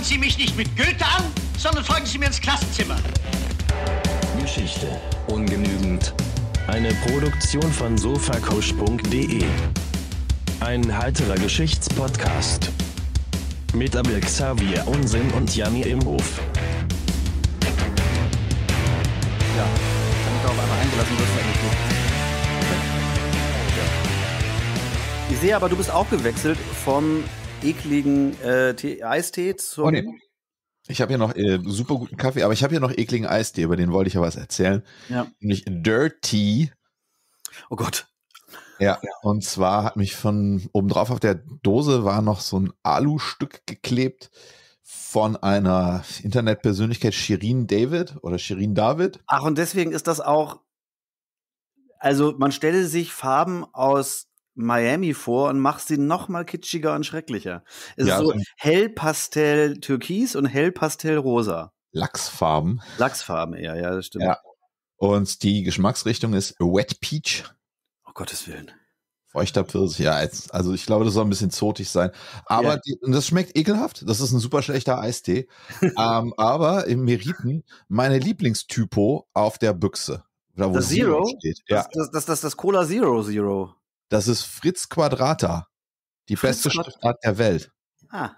Klappern Sie mich nicht mit Goethe an, sondern folgen Sie mir ins Klassenzimmer. Geschichte ungenügend. Eine Produktion von sofacoach.de. Ein heiterer Geschichtspodcast. Mit Abel Xavier Unsinn und Janni im Hof. Ja, kann du darauf einmal eingelassen dass eigentlich nicht. Ich sehe aber, du bist auch gewechselt von ekligen äh, Tee, Eistee zu. Oh, nee. Ich habe hier noch äh, super guten Kaffee, aber ich habe hier noch ekligen Eistee, über den wollte ich ja was erzählen. Ja. Nämlich Dirty. Oh Gott. Ja, ja, und zwar hat mich von oben drauf auf der Dose war noch so ein Alustück geklebt von einer Internetpersönlichkeit Shirin David oder Shirin David. Ach, und deswegen ist das auch, also man stelle sich Farben aus Miami vor und machst sie noch mal kitschiger und schrecklicher. Es ja, ist so also hellpastell türkis und hellpastell rosa. Lachsfarben. Lachsfarben eher, ja, das stimmt. Ja. Und die Geschmacksrichtung ist Wet Peach. Oh Gottes Willen. Feuchter Pfirsich, ja. Jetzt, also ich glaube, das soll ein bisschen zotig sein. Aber ja. die, das schmeckt ekelhaft. Das ist ein super schlechter Eistee. ähm, aber im Meriten meine Lieblingstypo auf der Büchse. Da, wo das Zero, Zero steht. Das, ja. das, das, das, das Cola Zero Zero. Das ist Fritz Quadrata, die Fritz beste Quadrat Schriftart der Welt. Ah,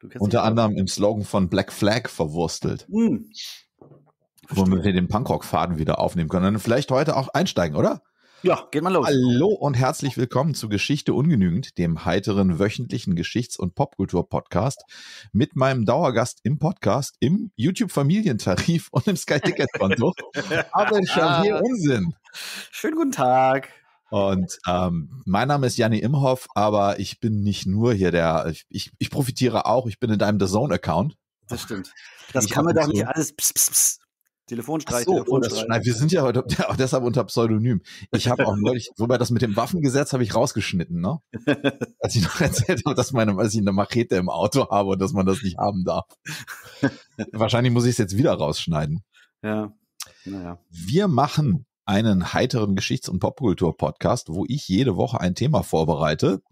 du kennst Unter anderem im Slogan von Black Flag verwurstelt. Hm. Wo wir den Punkrock-Faden wieder aufnehmen können. Und vielleicht heute auch einsteigen, oder? Ja, geht mal los. Hallo und herzlich willkommen zu Geschichte ungenügend, dem heiteren wöchentlichen Geschichts- und Popkultur-Podcast mit meinem Dauergast im Podcast, im YouTube-Familientarif und im Sky-Ticket-Konto. Aber Xavier ah, Unsinn. Schönen guten Tag. Und ähm, mein Name ist Janni Imhoff, aber ich bin nicht nur hier der, ich, ich profitiere auch, ich bin in deinem The Zone-Account. Das stimmt. Das ich kann man doch nicht alles pss, pss, pss. Telefonstreich, so, oh, Telefonstreich. Nein, wir sind ja heute ja, deshalb unter Pseudonym. Ich habe auch neulich, wobei das mit dem Waffengesetz habe ich rausgeschnitten, ne? Als ich noch erzählt habe, dass, meine, als ich eine Machete im Auto habe und dass man das nicht haben darf. Wahrscheinlich muss ich es jetzt wieder rausschneiden. Ja. Naja. Wir machen einen heiteren Geschichts- und Popkultur-Podcast, wo ich jede Woche ein Thema vorbereite.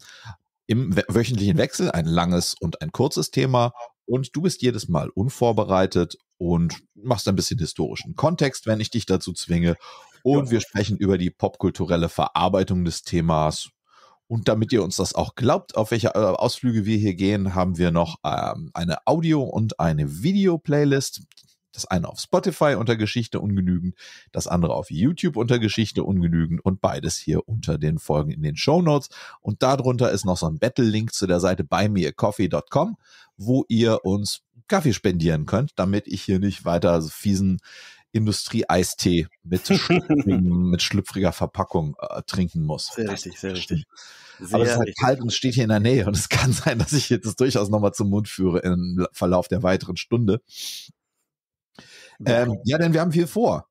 Im wöchentlichen Wechsel ein langes und ein kurzes Thema. Und du bist jedes Mal unvorbereitet und machst ein bisschen historischen Kontext, wenn ich dich dazu zwinge. Und ja. wir sprechen über die popkulturelle Verarbeitung des Themas. Und damit ihr uns das auch glaubt, auf welche äh, Ausflüge wir hier gehen, haben wir noch ähm, eine Audio- und eine Video-Playlist. Das eine auf Spotify unter Geschichte ungenügend, das andere auf YouTube unter Geschichte ungenügend und beides hier unter den Folgen in den Show Notes. Und darunter ist noch so ein Battle-Link zu der Seite buymeacoffee.com, wo ihr uns Kaffee spendieren könnt, damit ich hier nicht weiter so fiesen Industrie-Eistee mit, mit schlüpfriger Verpackung äh, trinken muss. Sehr richtig, sehr richtig. Sehr Aber halt, es ist halt kalt und steht hier in der Nähe und es kann sein, dass ich jetzt das durchaus nochmal zum Mund führe im Verlauf der weiteren Stunde. Ähm, ja, denn wir haben viel vor.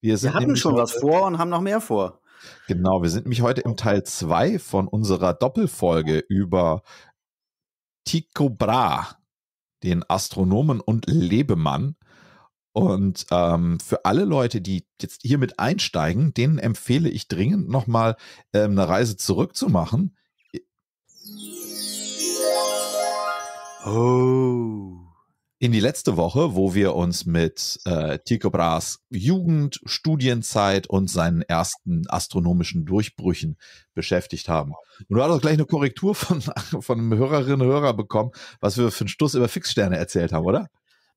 Wir, wir hatten schon was vor und haben noch mehr vor. Genau, wir sind nämlich heute im Teil 2 von unserer Doppelfolge über Tycho Brahe, den Astronomen und Lebemann. Und ähm, für alle Leute, die jetzt hier mit einsteigen, denen empfehle ich dringend nochmal ähm, eine Reise zurückzumachen. Oh in die letzte Woche, wo wir uns mit äh, Tycho Brahes Jugend, Studienzeit und seinen ersten astronomischen Durchbrüchen beschäftigt haben. Und du hast auch gleich eine Korrektur von, von einem Hörerinnen und Hörer bekommen, was wir für einen Stuss über Fixsterne erzählt haben, oder?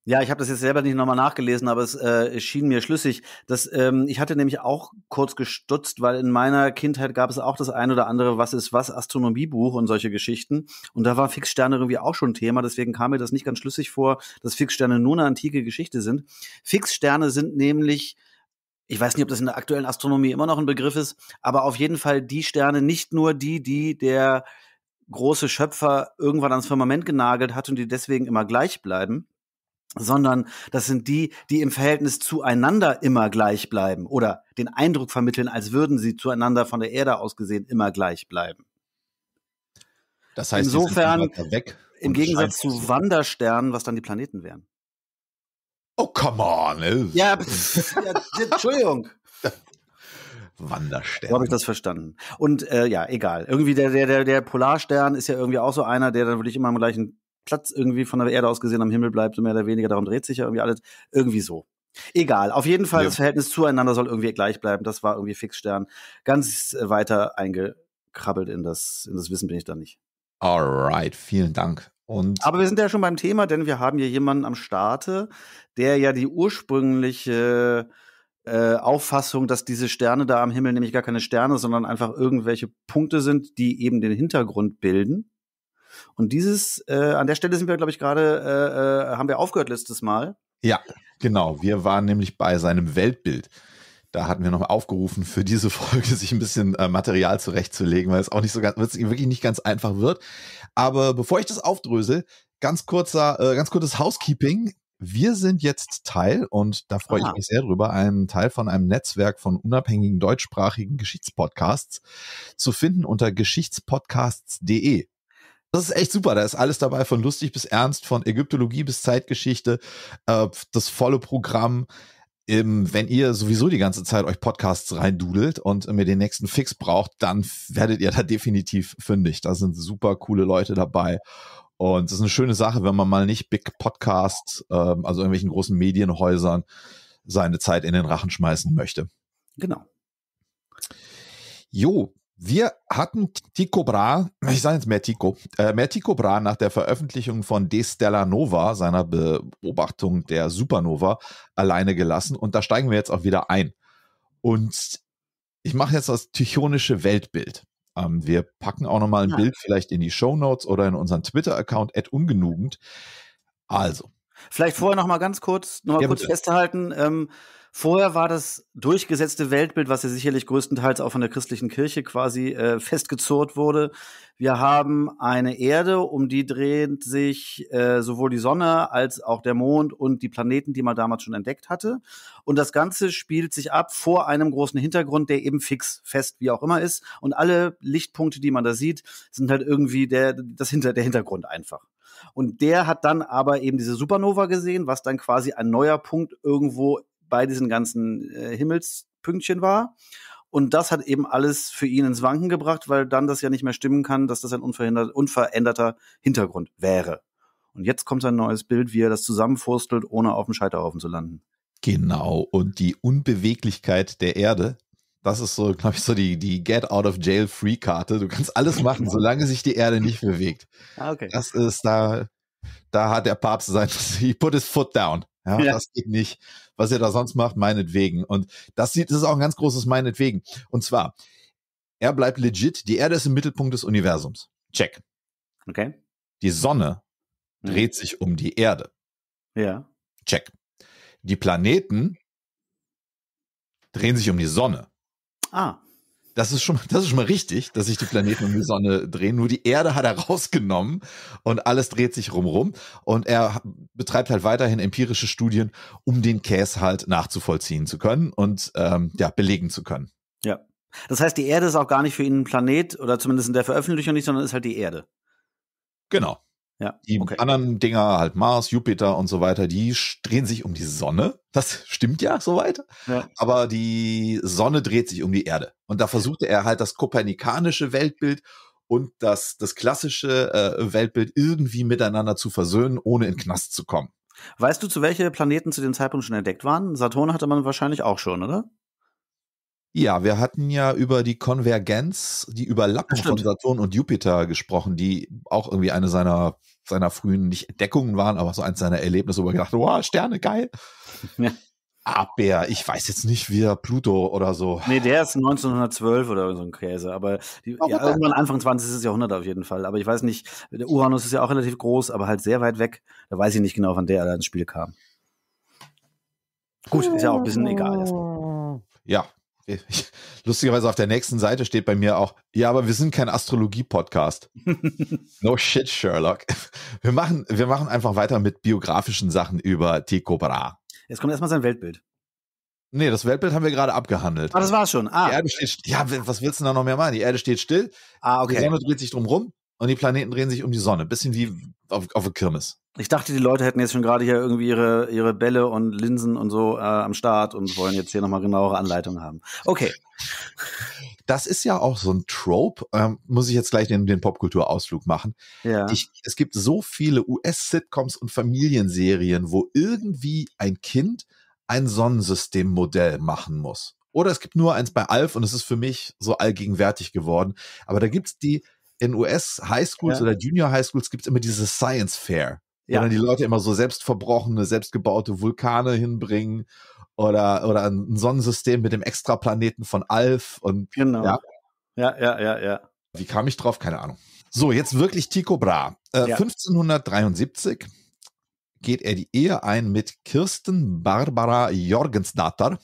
Ja, ich habe das jetzt selber nicht nochmal nachgelesen, aber es äh, schien mir schlüssig. Dass, ähm, ich hatte nämlich auch kurz gestutzt, weil in meiner Kindheit gab es auch das ein oder andere Was ist was Astronomiebuch und solche Geschichten. Und da war Fixsterne irgendwie auch schon Thema. Deswegen kam mir das nicht ganz schlüssig vor, dass Fixsterne nur eine antike Geschichte sind. Fixsterne sind nämlich ich weiß nicht, ob das in der aktuellen Astronomie immer noch ein Begriff ist, aber auf jeden Fall die Sterne, nicht nur die, die der große Schöpfer irgendwann ans Firmament genagelt hat und die deswegen immer gleich bleiben, sondern das sind die, die im Verhältnis zueinander immer gleich bleiben oder den Eindruck vermitteln, als würden sie zueinander von der Erde aus gesehen immer gleich bleiben. Das heißt, insofern im Gegensatz zu Wandersternen, was dann die Planeten wären. Oh, come on. Äh. Ja, pff, ja Entschuldigung. Wanderstern. So habe ich das verstanden. Und äh, ja, egal. Irgendwie der, der, der Polarstern ist ja irgendwie auch so einer, der dann wirklich immer am gleichen Platz irgendwie von der Erde aus gesehen am Himmel bleibt, mehr oder weniger. Darum dreht sich ja irgendwie alles. Irgendwie so. Egal, auf jeden Fall, ja. das Verhältnis zueinander soll irgendwie gleich bleiben. Das war irgendwie Fixstern. Ganz äh, weiter eingekrabbelt in das, in das Wissen bin ich da nicht. Alright, vielen Dank. Und Aber wir sind ja schon beim Thema, denn wir haben hier jemanden am Starte, der ja die ursprüngliche äh, Auffassung, dass diese Sterne da am Himmel nämlich gar keine Sterne, sondern einfach irgendwelche Punkte sind, die eben den Hintergrund bilden, und dieses, äh, an der Stelle sind wir, glaube ich, gerade, äh, äh, haben wir aufgehört letztes Mal. Ja, genau. Wir waren nämlich bei seinem Weltbild. Da hatten wir noch aufgerufen, für diese Folge sich ein bisschen äh, Material zurechtzulegen, weil es auch nicht so ganz, wirklich nicht ganz einfach wird. Aber bevor ich das aufdrösel, ganz kurzer, äh, ganz kurzes Housekeeping. Wir sind jetzt Teil, und da freue ich ah. mich sehr drüber, einen Teil von einem Netzwerk von unabhängigen deutschsprachigen Geschichtspodcasts zu finden unter geschichtspodcasts.de. Das ist echt super. Da ist alles dabei, von lustig bis ernst, von Ägyptologie bis Zeitgeschichte, äh, das volle Programm. Ähm, wenn ihr sowieso die ganze Zeit euch Podcasts reindudelt und mir den nächsten Fix braucht, dann werdet ihr da definitiv fündig. Da sind super coole Leute dabei. Und das ist eine schöne Sache, wenn man mal nicht Big Podcasts, äh, also irgendwelchen großen Medienhäusern, seine Zeit in den Rachen schmeißen möchte. Genau. Jo, wir hatten Tico Bra, ich sage jetzt mehr Tico, äh, mehr Tico Bra nach der Veröffentlichung von De Stella Nova, seiner Beobachtung der Supernova, alleine gelassen. Und da steigen wir jetzt auch wieder ein. Und ich mache jetzt das tychonische Weltbild. Ähm, wir packen auch nochmal ein ja. Bild vielleicht in die Shownotes oder in unseren Twitter-Account, ungenugend. Also. Vielleicht vorher nochmal ganz kurz, nochmal ja, kurz bitte. festhalten. Ähm, Vorher war das durchgesetzte Weltbild, was ja sicherlich größtenteils auch von der christlichen Kirche quasi äh, festgezurrt wurde. Wir haben eine Erde, um die dreht sich äh, sowohl die Sonne als auch der Mond und die Planeten, die man damals schon entdeckt hatte. Und das Ganze spielt sich ab vor einem großen Hintergrund, der eben fix, fest, wie auch immer ist. Und alle Lichtpunkte, die man da sieht, sind halt irgendwie der, das Hinter, der Hintergrund einfach. Und der hat dann aber eben diese Supernova gesehen, was dann quasi ein neuer Punkt irgendwo bei diesen ganzen äh, Himmelspünktchen war. Und das hat eben alles für ihn ins Wanken gebracht, weil dann das ja nicht mehr stimmen kann, dass das ein unveränderter Hintergrund wäre. Und jetzt kommt sein neues Bild, wie er das zusammenfurstelt, ohne auf dem Scheiterhaufen zu landen. Genau. Und die Unbeweglichkeit der Erde, das ist so, glaube ich, so die, die Get Out of Jail Free Karte. Du kannst alles machen, solange sich die Erde nicht bewegt. Ah, okay. Das ist da, da hat der Papst sein, he put his foot down. Ja, ja. das geht nicht was ihr da sonst macht, meinetwegen. Und das, sieht, das ist auch ein ganz großes meinetwegen. Und zwar, er bleibt legit, die Erde ist im Mittelpunkt des Universums. Check. Okay. Die Sonne mhm. dreht sich um die Erde. Ja. Check. Die Planeten drehen sich um die Sonne. Ah das ist schon, das ist schon mal richtig, dass sich die Planeten um die Sonne drehen. Nur die Erde hat er rausgenommen und alles dreht sich rumrum. Und er betreibt halt weiterhin empirische Studien, um den Käse halt nachzuvollziehen zu können und ähm, ja, belegen zu können. Ja. Das heißt, die Erde ist auch gar nicht für ihn ein Planet oder zumindest in der Veröffentlichung nicht, sondern ist halt die Erde. Genau. Ja, die okay. anderen Dinger, halt Mars, Jupiter und so weiter, die drehen sich um die Sonne. Das stimmt ja soweit. Ja. Aber die Sonne dreht sich um die Erde. Und da versuchte er halt das kopernikanische Weltbild und das, das klassische äh, Weltbild irgendwie miteinander zu versöhnen, ohne in Knast zu kommen. Weißt du, zu welche Planeten zu dem Zeitpunkt schon entdeckt waren? Saturn hatte man wahrscheinlich auch schon, oder? Ja, wir hatten ja über die Konvergenz, die Überlappung von Saturn und Jupiter gesprochen, die auch irgendwie eine seiner seiner frühen, nicht Entdeckungen waren, aber so eins seiner Erlebnisse, wo er gedacht, wow, Sterne, geil. Ja. Aber ich weiß jetzt nicht, wie Pluto oder so. Nee, der ist 1912 oder so ein Käse. Aber die, oh, ja, irgendwann Anfang 20. Jahrhundert auf jeden Fall. Aber ich weiß nicht, der Uranus ist ja auch relativ groß, aber halt sehr weit weg. Da weiß ich nicht genau, wann der da ins Spiel kam. Gut, ist ja auch ein bisschen egal. Erstmal. Ja, Lustigerweise auf der nächsten Seite steht bei mir auch, ja, aber wir sind kein Astrologie-Podcast. no shit, Sherlock. Wir machen, wir machen einfach weiter mit biografischen Sachen über Tycho Brahe. Jetzt kommt erstmal sein Weltbild. Nee, das Weltbild haben wir gerade abgehandelt. Ah, das war's schon. Ah. Die Erde steht, ja, was willst du da noch mehr machen? Die Erde steht still. Ah, okay. Die Sonne dreht sich drum rum und die Planeten drehen sich um die Sonne. Bisschen wie auf, auf der Kirmes. Ich dachte, die Leute hätten jetzt schon gerade hier irgendwie ihre, ihre Bälle und Linsen und so äh, am Start und wollen jetzt hier nochmal genauere Anleitungen haben. Okay. Das ist ja auch so ein Trope. Ähm, muss ich jetzt gleich den, den Popkulturausflug machen. Ja. Ich, es gibt so viele US-Sitcoms und Familienserien, wo irgendwie ein Kind ein Sonnensystemmodell machen muss. Oder es gibt nur eins bei Alf und es ist für mich so allgegenwärtig geworden. Aber da gibt es die in US Highschools ja. oder Junior Highschools gibt es immer diese Science Fair, ja. wo dann die Leute immer so selbstverbrochene, selbstgebaute Vulkane hinbringen oder, oder ein Sonnensystem mit dem Extraplaneten von Alf und genau. Ja. ja, ja, ja, ja. Wie kam ich drauf? Keine Ahnung. So, jetzt wirklich Tycho Bra. Äh, ja. 1573 geht er die Ehe ein mit Kirsten Barbara Jorgensdatter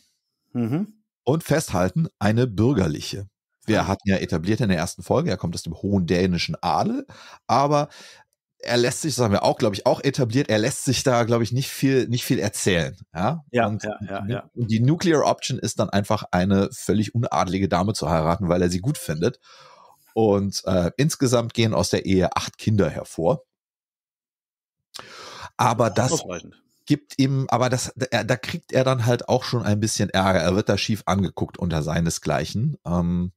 mhm. und festhalten eine bürgerliche. Wir hatten ja etabliert in der ersten Folge, er kommt aus dem hohen dänischen Adel, aber er lässt sich, sagen wir auch, glaube ich, auch etabliert, er lässt sich da, glaube ich, nicht viel, nicht viel erzählen. Ja, ja, und, ja, ja, ja. Und die Nuclear Option ist dann einfach eine völlig unadelige Dame zu heiraten, weil er sie gut findet. Und äh, insgesamt gehen aus der Ehe acht Kinder hervor. Aber das gibt ihm, aber das, da, da kriegt er dann halt auch schon ein bisschen Ärger. Er wird da schief angeguckt unter seinesgleichen. Ähm,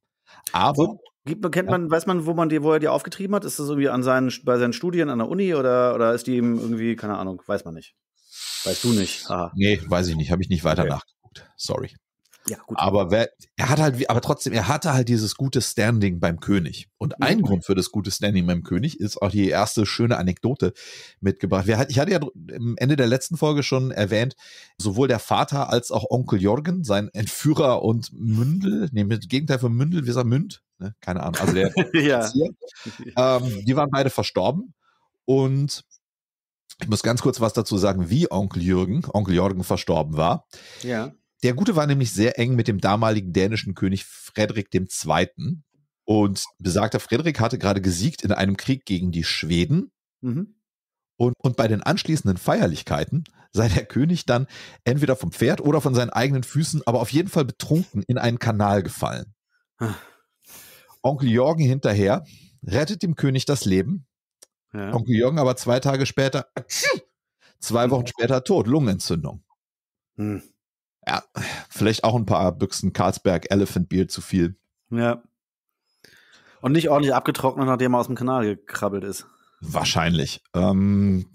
aber. Wo, kennt man, weiß man, wo man die, wo er die aufgetrieben hat? Ist das irgendwie an seinen, bei seinen Studien an der Uni oder, oder ist die ihm irgendwie, keine Ahnung, weiß man nicht. Weißt du nicht. Aha. Nee, weiß ich nicht, habe ich nicht weiter okay. nachgeguckt. Sorry. Ja, gut. Aber wer, er hat halt, aber trotzdem, er hatte halt dieses gute Standing beim König. Und mhm. ein mhm. Grund für das gute Standing beim König ist auch die erste schöne Anekdote mitgebracht. Wir, ich hatte ja am Ende der letzten Folge schon erwähnt, sowohl der Vater als auch Onkel Jorgen, sein Entführer und Mündel, nee, mit Gegenteil von Mündel, wir sagen Münd, ne? keine Ahnung, also der, ja. ähm, die waren beide verstorben. Und ich muss ganz kurz was dazu sagen, wie Onkel Jürgen, Onkel Jorgen verstorben war. Ja. Der Gute war nämlich sehr eng mit dem damaligen dänischen König Frederik II. Und besagter Frederik hatte gerade gesiegt in einem Krieg gegen die Schweden. Mhm. Und, und, bei den anschließenden Feierlichkeiten sei der König dann entweder vom Pferd oder von seinen eigenen Füßen, aber auf jeden Fall betrunken, in einen Kanal gefallen. Ach. Onkel Jorgen hinterher rettet dem König das Leben. Ja. Onkel Jorgen aber zwei Tage später, zwei mhm. Wochen später tot, Lungenentzündung. Mhm. Ja, vielleicht auch ein paar Büchsen Karlsberg Elephant Beer zu viel. Ja. Und nicht ordentlich abgetrocknet, nachdem er aus dem Kanal gekrabbelt ist. Wahrscheinlich. Ähm,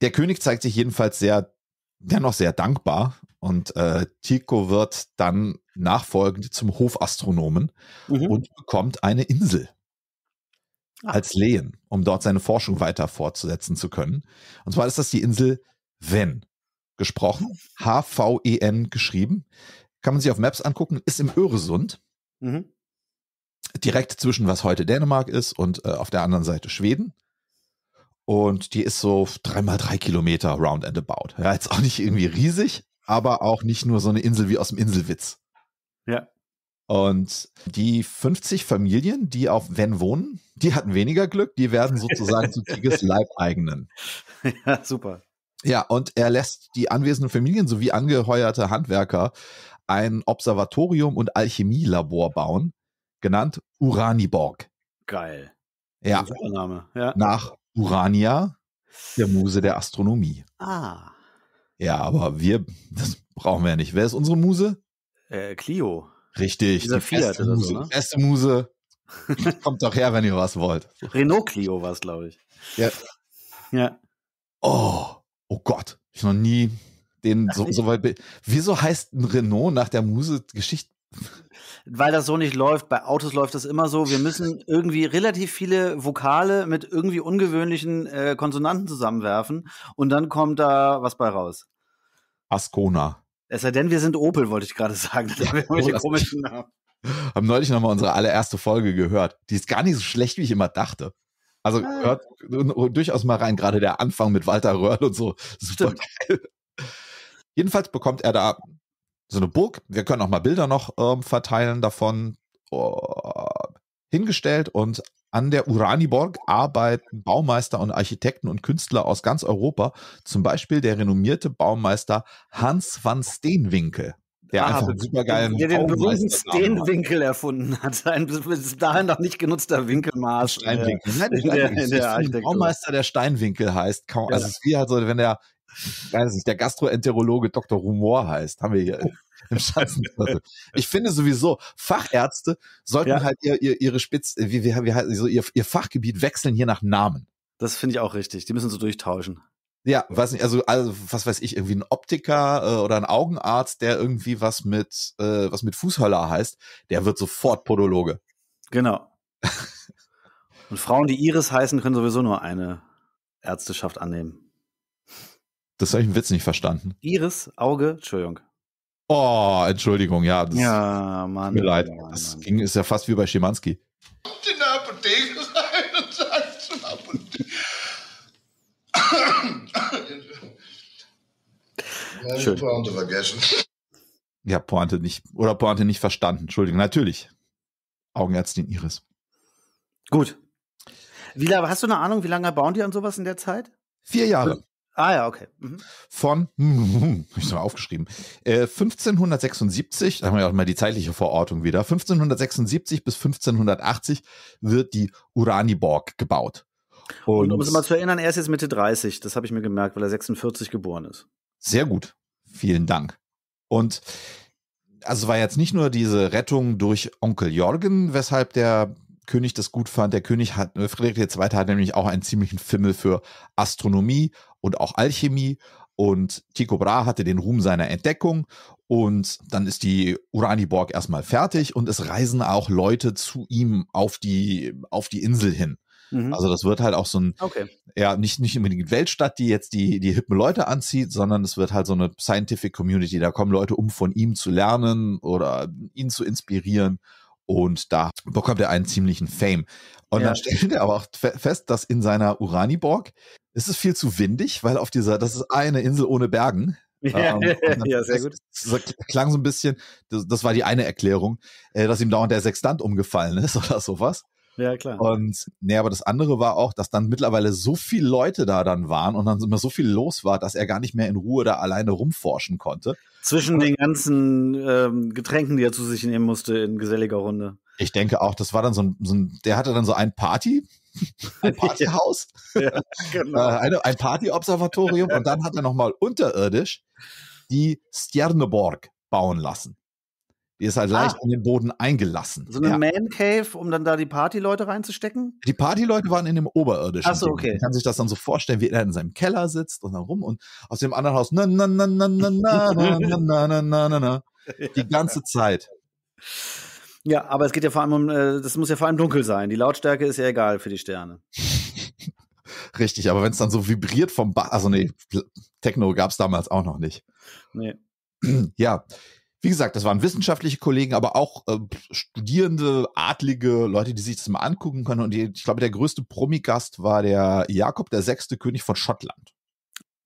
der König zeigt sich jedenfalls sehr, dennoch sehr dankbar und äh, Tico wird dann nachfolgend zum Hofastronomen mhm. und bekommt eine Insel ah. als Lehen, um dort seine Forschung weiter fortsetzen zu können. Und zwar ist das die Insel Ven gesprochen, H-V-E-N geschrieben. Kann man sich auf Maps angucken, ist im Öresund. Mhm. Direkt zwischen, was heute Dänemark ist und äh, auf der anderen Seite Schweden. Und die ist so dreimal drei Kilometer round and about. Ja, jetzt auch nicht irgendwie riesig, aber auch nicht nur so eine Insel wie aus dem Inselwitz. Ja. Und die 50 Familien, die auf Wenn wohnen, die hatten weniger Glück, die werden sozusagen zu Tigges Leibeigenen. Ja, super. Ja, und er lässt die anwesenden Familien sowie angeheuerte Handwerker ein Observatorium und Alchemielabor bauen, genannt Uraniborg. Geil. Ja. Supername. ja. Nach Urania, der Muse der Astronomie. Ah. Ja, aber wir, das brauchen wir ja nicht. Wer ist unsere Muse? Äh, Clio. Richtig, ne? die beste Muse. So, ne? Beste Muse. Kommt doch her, wenn ihr was wollt. Renault Clio war es, glaube ich. Ja. Ja. Oh. Oh Gott, ich noch nie den so, so weit. Wieso heißt ein Renault nach der Muse Geschichte? Weil das so nicht läuft. Bei Autos läuft das immer so. Wir müssen irgendwie relativ viele Vokale mit irgendwie ungewöhnlichen äh, Konsonanten zusammenwerfen und dann kommt da was bei raus. Ascona. Es sei denn, wir sind Opel, wollte ich gerade sagen. Ja, irgendwelche oh, komischen Namen. Haben neulich nochmal unsere allererste Folge gehört. Die ist gar nicht so schlecht, wie ich immer dachte. Also ah. hört durchaus mal rein, gerade der Anfang mit Walter Röhrl und so. Super geil. Jedenfalls bekommt er da so eine Burg. Wir können auch mal Bilder noch ähm, verteilen davon. Oh, hingestellt und an der Uraniborg arbeiten Baumeister und Architekten und Künstler aus ganz Europa, zum Beispiel der renommierte Baumeister Hans van Steenwinkel der ah, einfach supergeil der den berühmten Stehenwinkel erfunden hat. Ein bis dahin noch nicht genutzter Winkelmaß. Steinwinkel. der, Der, der, der, Baumeister, der Steinwinkel heißt. Kaum, ja. Also es ist wie halt so, wenn der, weiß nicht, der Gastroenterologe Dr. Rumor heißt, haben wir hier oh. im Schatz. Ich finde sowieso, Fachärzte sollten ja. halt ihr, ihr, ihre Spitz, wie, wie, wie, so ihr, ihr Fachgebiet wechseln hier nach Namen. Das finde ich auch richtig. Die müssen so durchtauschen. Ja, weiß nicht, also, also was weiß ich, irgendwie ein Optiker äh, oder ein Augenarzt, der irgendwie was mit äh, was mit Fußhöller heißt, der wird sofort Podologe. Genau. Und Frauen, die Iris heißen, können sowieso nur eine Ärzteschaft annehmen. Das habe ich im Witz nicht verstanden. Iris, Auge, Entschuldigung. Oh, Entschuldigung, ja. Das ja, Mann. mir leid. Mann, das Mann. ging, ist ja fast wie bei Schimanski. In der Apotheke rein und sagt zum Apotheke ja, Schön. Pointe vergessen. Ja, Pointe nicht. Oder Pointe nicht verstanden. Entschuldigung, natürlich. Augenärztin Iris. Gut. Wie hast du eine Ahnung, wie lange bauen die an sowas in der Zeit? Vier Jahre. Ah ja, okay. Mhm. Von, hm, habe ich mal aufgeschrieben, äh, 1576, da haben wir ja auch mal die zeitliche Verortung wieder, 1576 bis 1580 wird die Uraniborg gebaut. Und, und um es mal zu erinnern, er ist jetzt Mitte 30, das habe ich mir gemerkt, weil er 46 geboren ist. Sehr gut. Vielen Dank. Und also war jetzt nicht nur diese Rettung durch Onkel Jorgen, weshalb der König das gut fand. Der König hat, äh, Friedrich II. hat nämlich auch einen ziemlichen Fimmel für Astronomie und auch Alchemie. Und Tycho Brahe hatte den Ruhm seiner Entdeckung. Und dann ist die Uraniborg erstmal fertig und es reisen auch Leute zu ihm auf die, auf die Insel hin. Mhm. Also das wird halt auch so ein, okay. ja, nicht, nicht unbedingt Weltstadt, die jetzt die, die hippen Leute anzieht, sondern es wird halt so eine Scientific Community. Da kommen Leute, um von ihm zu lernen oder ihn zu inspirieren. Und da bekommt er einen ziemlichen Fame. Und ja. dann stellt er aber auch fest, dass in seiner Uraniborg ist es viel zu windig, weil auf dieser, das ist eine Insel ohne Bergen. Ja, ähm, ja, sehr gut. Das, klang so ein bisschen, das, das war die eine Erklärung, äh, dass ihm dauernd der Sextant umgefallen ist oder sowas. Ja, klar. Und nee, aber das andere war auch, dass dann mittlerweile so viele Leute da dann waren und dann immer so viel los war, dass er gar nicht mehr in Ruhe da alleine rumforschen konnte. Zwischen und den ganzen ähm, Getränken, die er zu sich nehmen musste in geselliger Runde. Ich denke auch, das war dann so ein, so ein der hatte dann so ein Party, ein Partyhaus, ja, genau. Äh, eine, ein Partyobservatorium und dann hat er nochmal unterirdisch die Stjerneborg bauen lassen. Die ist halt ah. leicht an den Boden eingelassen. So eine ja. Man Cave, um dann da die Partyleute reinzustecken? Die Partyleute waren in dem oberirdischen. Achso, okay. Man kann sich das dann so vorstellen, wie er in seinem Keller sitzt und dann rum und aus dem anderen Haus die ganze Zeit. Ja, aber es geht ja vor allem um, das muss ja vor allem dunkel sein. Die Lautstärke ist ja egal für die Sterne. Richtig, aber wenn es dann so vibriert vom Bass, also nee, Techno gab es damals auch noch nicht. Nee. Ja, wie gesagt, das waren wissenschaftliche Kollegen, aber auch äh, Studierende, Adlige, Leute, die sich das mal angucken können. Und die, ich glaube, der größte Promigast war der Jakob, der sechste König von Schottland.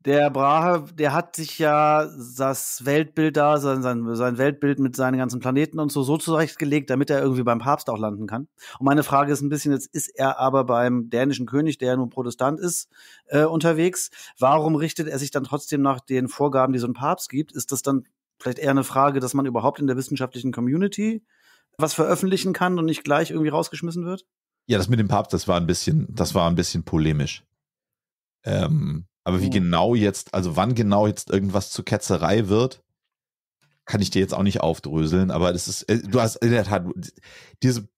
Der Brahe, der hat sich ja das Weltbild da, sein, sein, sein Weltbild mit seinen ganzen Planeten und so, so zurechtgelegt, damit er irgendwie beim Papst auch landen kann. Und meine Frage ist ein bisschen, jetzt ist er aber beim dänischen König, der ja nun Protestant ist, äh, unterwegs. Warum richtet er sich dann trotzdem nach den Vorgaben, die so ein Papst gibt? Ist das dann vielleicht eher eine Frage, dass man überhaupt in der wissenschaftlichen Community was veröffentlichen kann und nicht gleich irgendwie rausgeschmissen wird? Ja, das mit dem Papst, das war ein bisschen, das war ein bisschen polemisch. Ähm, aber wie oh. genau jetzt, also wann genau jetzt irgendwas zur Ketzerei wird, kann ich dir jetzt auch nicht aufdröseln. Aber das ist, äh, du hast in der Tat diese,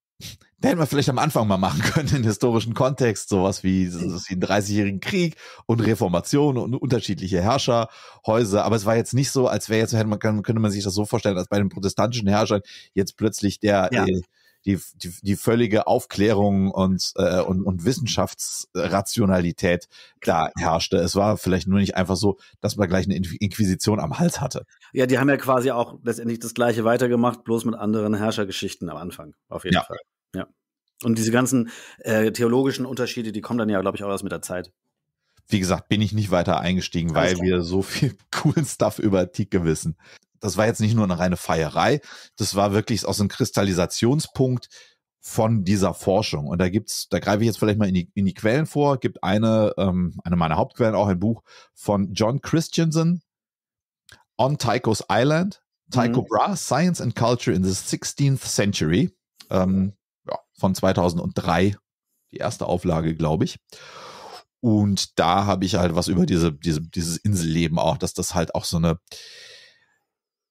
da hätte man vielleicht am Anfang mal machen können, in historischen Kontext, sowas wie, sowas wie den 30-jährigen Krieg und Reformation und unterschiedliche Herrscherhäuser. Aber es war jetzt nicht so, als wäre jetzt, hätte man, könnte man sich das so vorstellen, als bei den protestantischen Herrschern jetzt plötzlich der, ja. äh, die, die, die völlige Aufklärung und, äh, und, und Wissenschaftsrationalität da herrschte. Es war vielleicht nur nicht einfach so, dass man gleich eine Inquisition am Hals hatte. Ja, die haben ja quasi auch letztendlich das Gleiche weitergemacht, bloß mit anderen Herrschergeschichten am Anfang, auf jeden ja. Fall. Und diese ganzen äh, theologischen Unterschiede, die kommen dann ja, glaube ich, auch erst mit der Zeit. Wie gesagt, bin ich nicht weiter eingestiegen, weil wir so viel coolen Stuff über Antike wissen. Das war jetzt nicht nur eine reine Feierei, das war wirklich aus so ein Kristallisationspunkt von dieser Forschung. Und da gibt's, da greife ich jetzt vielleicht mal in die, in die Quellen vor, gibt eine, ähm, eine meiner Hauptquellen, auch ein Buch von John Christensen, On Tycho's Island, Tycho mhm. Brahe, Science and Culture in the 16th Century. Ähm, von 2003, die erste Auflage, glaube ich. Und da habe ich halt was über diese, diese, dieses Inselleben auch, dass das halt auch so eine,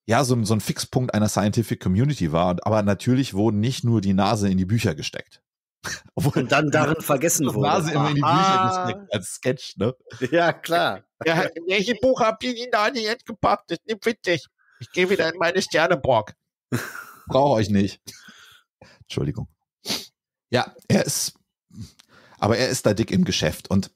ja, so, so ein Fixpunkt einer Scientific Community war. Aber natürlich wurden nicht nur die Nase in die Bücher gesteckt. Obwohl, und dann darin vergessen wurde. Nase immer in die Bücher gesteckt als Sketch, ne? Ja, klar. Ja, in welchem Buch habt ihr die Nase jetzt gepackt? Das nimmt dich. Ich gehe wieder in meine Sterneborg. Brauche euch nicht. Entschuldigung. Ja, er ist, aber er ist da dick im Geschäft und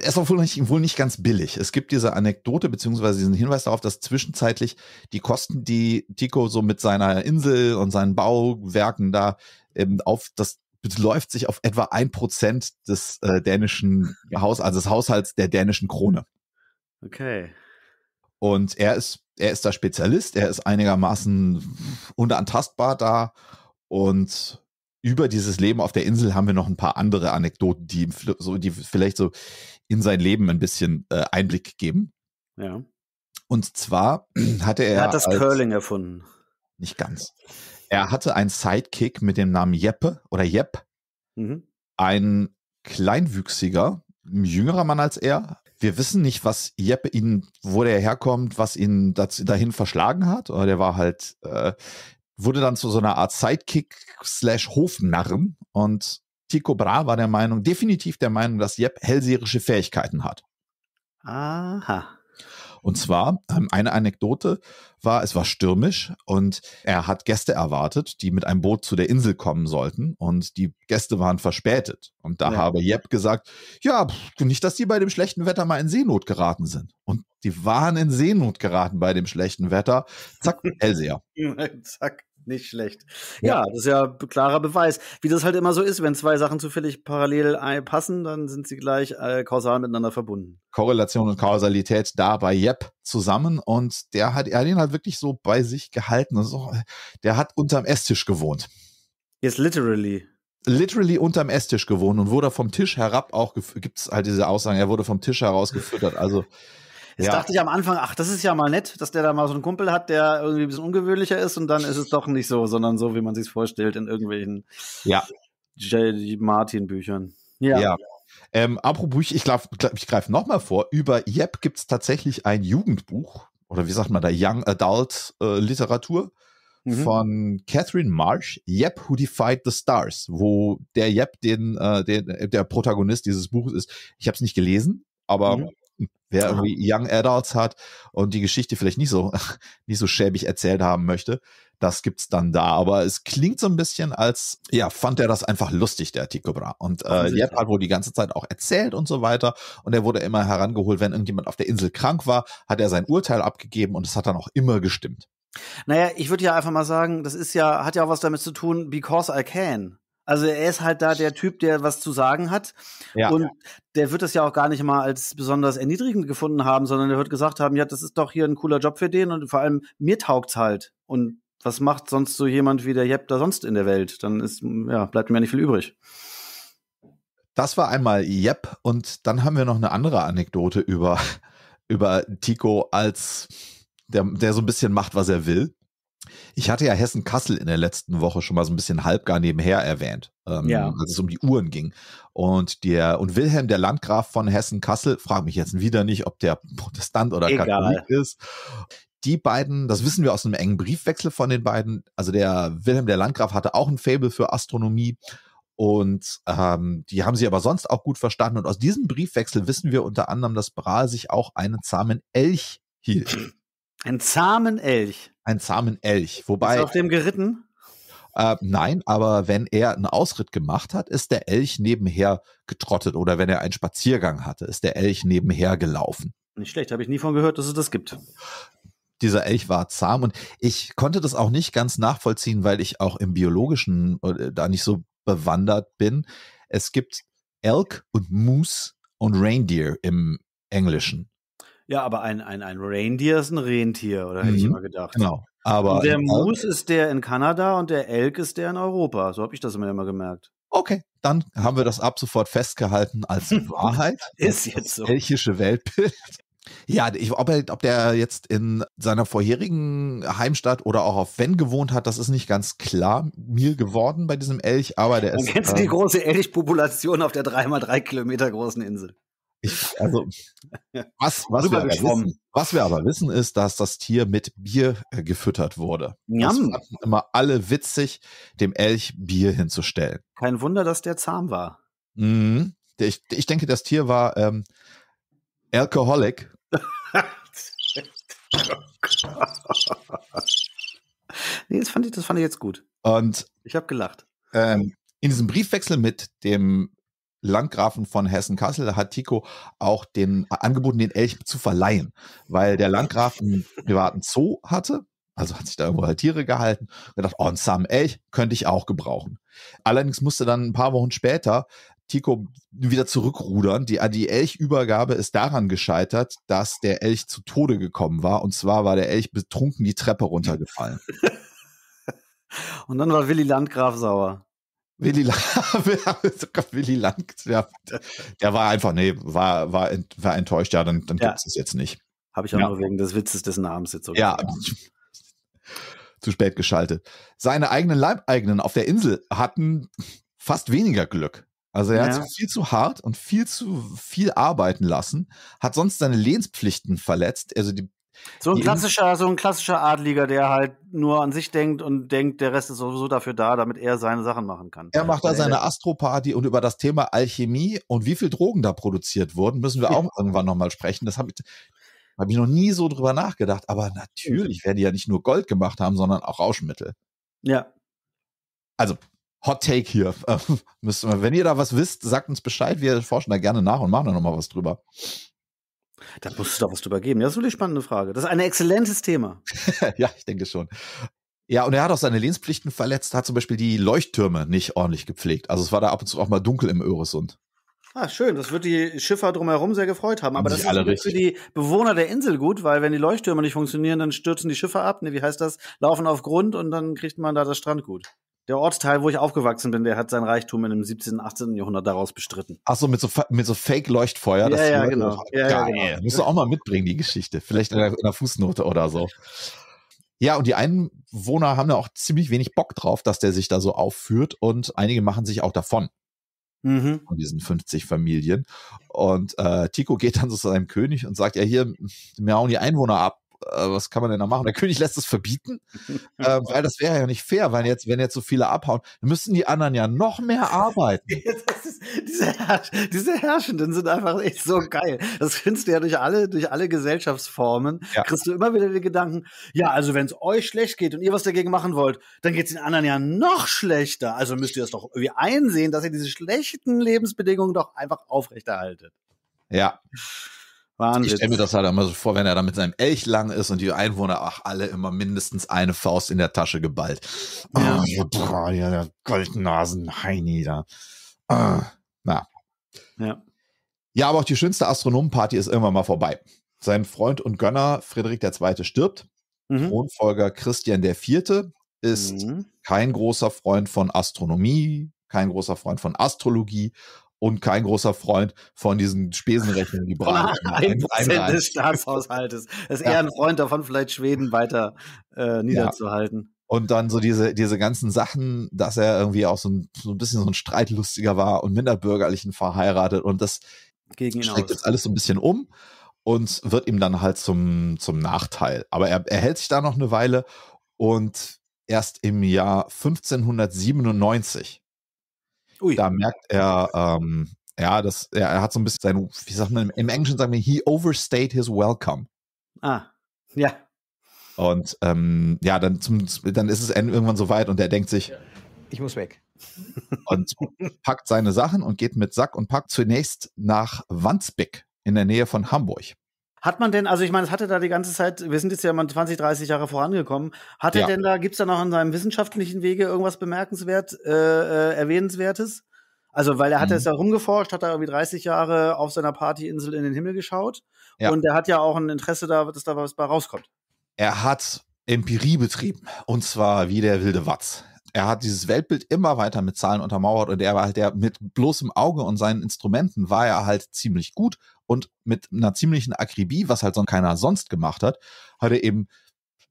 er ist auch wohl nicht, wohl nicht ganz billig. Es gibt diese Anekdote beziehungsweise diesen Hinweis darauf, dass zwischenzeitlich die Kosten, die Tico so mit seiner Insel und seinen Bauwerken da eben ähm, auf das läuft sich auf etwa ein Prozent des äh, dänischen Haus, also des Haushalts der dänischen Krone. Okay. Und er ist, er ist da Spezialist, er ist einigermaßen unantastbar da und über dieses Leben auf der Insel haben wir noch ein paar andere Anekdoten, die, so, die vielleicht so in sein Leben ein bisschen äh, Einblick geben. Ja. Und zwar hatte er. Er hat das als, Curling erfunden. Nicht ganz. Er hatte einen Sidekick mit dem Namen Jeppe oder Jepp. Mhm. Ein kleinwüchsiger, jüngerer Mann als er. Wir wissen nicht, was Jeppe ihn, wo der herkommt, was ihn dazu, dahin verschlagen hat. Oder der war halt äh, wurde dann zu so einer Art Sidekick slash Hofnarren und Tico Bra war der Meinung, definitiv der Meinung, dass Jepp hellseherische Fähigkeiten hat. Aha. Und zwar ähm, eine Anekdote war, es war stürmisch und er hat Gäste erwartet, die mit einem Boot zu der Insel kommen sollten und die Gäste waren verspätet. Und da ja. habe Jepp gesagt, ja, nicht, dass die bei dem schlechten Wetter mal in Seenot geraten sind. Und die waren in Seenot geraten bei dem schlechten Wetter. Zack, Hellseher. Zack. Nicht schlecht. Ja, ja, das ist ja klarer Beweis. Wie das halt immer so ist, wenn zwei Sachen zufällig parallel äh, passen, dann sind sie gleich äh, kausal miteinander verbunden. Korrelation und Kausalität da bei Jepp zusammen und der hat, er ihn halt wirklich so bei sich gehalten. Also, der hat unterm Esstisch gewohnt. Jetzt literally literally unterm Esstisch gewohnt und wurde vom Tisch herab auch, gibt es halt diese Aussagen, er wurde vom Tisch heraus gefüttert. Also Jetzt ja. dachte ich am Anfang, ach, das ist ja mal nett, dass der da mal so einen Kumpel hat, der irgendwie ein bisschen ungewöhnlicher ist und dann ist es doch nicht so, sondern so, wie man sich vorstellt in irgendwelchen ja. J. Martin Büchern. Ja. ja. Ähm, apropos, ich, ich greife nochmal vor, über Yep gibt es tatsächlich ein Jugendbuch oder wie sagt man da, Young Adult äh, Literatur mhm. von Catherine Marsh, Yep, Who Defied the Stars, wo der Yep den, äh, den, der Protagonist dieses Buches ist. Ich habe es nicht gelesen, aber mhm wer irgendwie Young Adults hat und die Geschichte vielleicht nicht so, nicht so schäbig erzählt haben möchte, das gibt's dann da. Aber es klingt so ein bisschen als, ja, fand er das einfach lustig, der Tikobra. Und äh, Jeb hat wohl die ganze Zeit auch erzählt und so weiter. Und er wurde immer herangeholt, wenn irgendjemand auf der Insel krank war, hat er sein Urteil abgegeben und es hat dann auch immer gestimmt. Naja, ich würde ja einfach mal sagen, das ist ja, hat ja auch was damit zu tun, because I can. Also er ist halt da der Typ, der was zu sagen hat. Ja. Und der wird das ja auch gar nicht mal als besonders erniedrigend gefunden haben, sondern er wird gesagt haben, ja, das ist doch hier ein cooler Job für den und vor allem mir taugt's halt. Und was macht sonst so jemand wie der Jepp da sonst in der Welt? Dann ist, ja, bleibt mir ja nicht viel übrig. Das war einmal Jepp und dann haben wir noch eine andere Anekdote über, über Tico als der, der so ein bisschen macht, was er will. Ich hatte ja Hessen-Kassel in der letzten Woche schon mal so ein bisschen halbgar nebenher erwähnt, ähm, ja. als es um die Uhren ging. Und der und Wilhelm, der Landgraf von Hessen-Kassel, frage mich jetzt wieder nicht, ob der Protestant oder Egal. Katholik ist. Die beiden, das wissen wir aus einem engen Briefwechsel von den beiden. Also der Wilhelm, der Landgraf, hatte auch ein Fable für Astronomie. Und ähm, die haben sie aber sonst auch gut verstanden. Und aus diesem Briefwechsel wissen wir unter anderem, dass Brahe sich auch einen zahmen Elch hielt. Einen zahmen Elch? Ein Samenelch. Wobei. Ist er auf dem geritten? Äh, nein, aber wenn er einen Ausritt gemacht hat, ist der Elch nebenher getrottet oder wenn er einen Spaziergang hatte, ist der Elch nebenher gelaufen. Nicht schlecht, habe ich nie von gehört, dass es das gibt. Dieser Elch war zahm und ich konnte das auch nicht ganz nachvollziehen, weil ich auch im biologischen äh, da nicht so bewandert bin. Es gibt Elk und Moose und Reindeer im Englischen. Ja, aber ein, ein, ein Reindeer ist ein Rentier, oder mhm. hätte ich mhm, immer gedacht. Genau. Aber der Moose ist der in Kanada und der Elk ist der in Europa. So habe ich das immer, immer gemerkt. Okay, dann haben wir das ab sofort festgehalten als Wahrheit. ist jetzt so. Elchische Weltbild. Ja, ich, ob, er, ob der jetzt in seiner vorherigen Heimstadt oder auch auf Venn gewohnt hat, das ist nicht ganz klar mir geworden bei diesem Elch, aber der Man ist. Kennst du die ähm große Elchpopulation auf der 3x3 Kilometer großen Insel? Ich, also, was, was, wir wissen, was, wir aber wissen, ist, dass das Tier mit Bier äh, gefüttert wurde. Njam. Das fanden immer alle witzig, dem Elch Bier hinzustellen. Kein Wunder, dass der zahm war. Mhm. Ich, ich denke, das Tier war ähm, Alcoholic. nee, das fand, ich, das fand ich jetzt gut. Und ich habe gelacht. Ähm, in diesem Briefwechsel mit dem Landgrafen von Hessen-Kassel hat Tico auch den äh, angeboten, den Elch zu verleihen, weil der Landgraf einen privaten Zoo hatte. Also hat sich da irgendwo halt Tiere gehalten und gedacht, oh, ein Sam Elch könnte ich auch gebrauchen. Allerdings musste dann ein paar Wochen später Tico wieder zurückrudern. Die, die Elchübergabe ist daran gescheitert, dass der Elch zu Tode gekommen war. Und zwar war der Elch betrunken die Treppe runtergefallen. Und dann war Willi Landgraf sauer. Willi, Willi Lang, der, der, war einfach, nee, war, war, war enttäuscht, ja, dann, dann ja. gibt es es jetzt nicht. Habe ich auch ja. nur wegen des Witzes des Namens jetzt so Ja, zu spät geschaltet. Seine eigenen Leibeigenen auf der Insel hatten fast weniger Glück. Also er ja. hat viel zu hart und viel zu viel arbeiten lassen, hat sonst seine Lehenspflichten verletzt. Also die, so ein klassischer, so ein klassischer Adliger, der halt nur an sich denkt und denkt, der Rest ist sowieso dafür da, damit er seine Sachen machen kann. Er macht da seine Astroparty und über das Thema Alchemie und wie viel Drogen da produziert wurden, müssen wir auch irgendwann nochmal sprechen. Das habe ich, hab ich noch nie so drüber nachgedacht. Aber natürlich werden die ja nicht nur Gold gemacht haben, sondern auch Rauschmittel. Ja. Also, Hot Take hier. wenn ihr da was wisst, sagt uns Bescheid. Wir forschen da gerne nach und machen da nochmal was drüber. Da musst du doch was drüber geben. Das ist eine spannende Frage. Das ist ein exzellentes Thema. ja, ich denke schon. Ja, und er hat auch seine Lehnspflichten verletzt, hat zum Beispiel die Leuchttürme nicht ordentlich gepflegt. Also es war da ab und zu auch mal dunkel im Öresund. Ah, schön. Das wird die Schiffer drumherum sehr gefreut haben. Aber das ist für die Bewohner der Insel gut, weil wenn die Leuchttürme nicht funktionieren, dann stürzen die Schiffer ab. Ne, wie heißt das? Laufen auf Grund und dann kriegt man da das Strand gut der Ortsteil, wo ich aufgewachsen bin, der hat sein Reichtum in dem 17., 18. Jahrhundert daraus bestritten. Ach so, mit so, mit so Fake-Leuchtfeuer. Genau. Ja, ja, genau. ja, ja, genau. Musst du auch mal mitbringen, die Geschichte. Vielleicht in einer Fußnote oder so. Ja, und die Einwohner haben da auch ziemlich wenig Bock drauf, dass der sich da so aufführt und einige machen sich auch davon. Mhm. Von diesen 50 Familien. Und äh, Tico geht dann so zu seinem König und sagt, ja, hier wir hauen die Einwohner ab. Äh, was kann man denn da machen? Der König lässt es verbieten, äh, weil das wäre ja nicht fair, weil jetzt, wenn jetzt so viele abhauen, dann müssen die anderen ja noch mehr arbeiten. Ist, diese, Herrsch diese, Herrschenden sind einfach echt so geil. Das findest du ja durch alle, durch alle Gesellschaftsformen. Ja. Kriegst du immer wieder den Gedanken, ja, also wenn es euch schlecht geht und ihr was dagegen machen wollt, dann geht es den anderen ja noch schlechter. Also müsst ihr das doch irgendwie einsehen, dass ihr diese schlechten Lebensbedingungen doch einfach aufrechterhaltet. Ja. Wahnsinn. Ich stelle mir das halt immer so vor, wenn er da mit seinem Elch lang ist und die Einwohner auch alle immer mindestens eine Faust in der Tasche geballt. Ja, oh, boah, ja, der Goldnasen Heini da. Oh, na. Ja. Ja, aber auch die schönste Astronomenparty ist irgendwann mal vorbei. Sein Freund und Gönner Friedrich II. stirbt. Mhm. Thronfolger Christian IV. ist mhm. kein großer Freund von Astronomie, kein großer Freund von Astrologie und kein großer Freund von diesen Spesenrechnungen, die Braten ein Prozent des Staatshaushaltes. Ist eher ein Freund davon, vielleicht Schweden weiter äh, niederzuhalten. Ja. Und dann so diese, diese ganzen Sachen, dass er irgendwie auch so ein, so ein bisschen so ein Streitlustiger war und minderbürgerlichen verheiratet und das Gegen streckt jetzt alles so ein bisschen um und wird ihm dann halt zum, zum Nachteil. Aber er, er hält sich da noch eine Weile und erst im Jahr 1597 Ui. Da merkt er, ähm, ja, das, er, er, hat so ein bisschen sein, wie sagt man, im Englischen sagen wir, he overstayed his welcome. Ah, ja. Und ähm, ja, dann, zum, dann ist es irgendwann so weit und er denkt sich, ich muss weg. und packt seine Sachen und geht mit Sack und Pack zunächst nach Wandsbek in der Nähe von Hamburg. Hat man denn, also ich meine, es hatte da die ganze Zeit, wir sind jetzt ja mal 20, 30 Jahre vorangekommen, hat er ja. denn da, gibt es da noch an seinem wissenschaftlichen Wege irgendwas bemerkenswert, äh, äh, erwähnenswertes? Also, weil er hat mhm. jetzt ja rumgeforscht, hat da irgendwie 30 Jahre auf seiner Partyinsel in den Himmel geschaut. Ja. Und er hat ja auch ein Interesse da, dass da was bei rauskommt. Er hat Empirie betrieben. Und zwar wie der wilde Watz er hat dieses Weltbild immer weiter mit Zahlen untermauert und er war halt der mit bloßem Auge und seinen Instrumenten war er halt ziemlich gut und mit einer ziemlichen Akribie, was halt sonst keiner sonst gemacht hat, hat er eben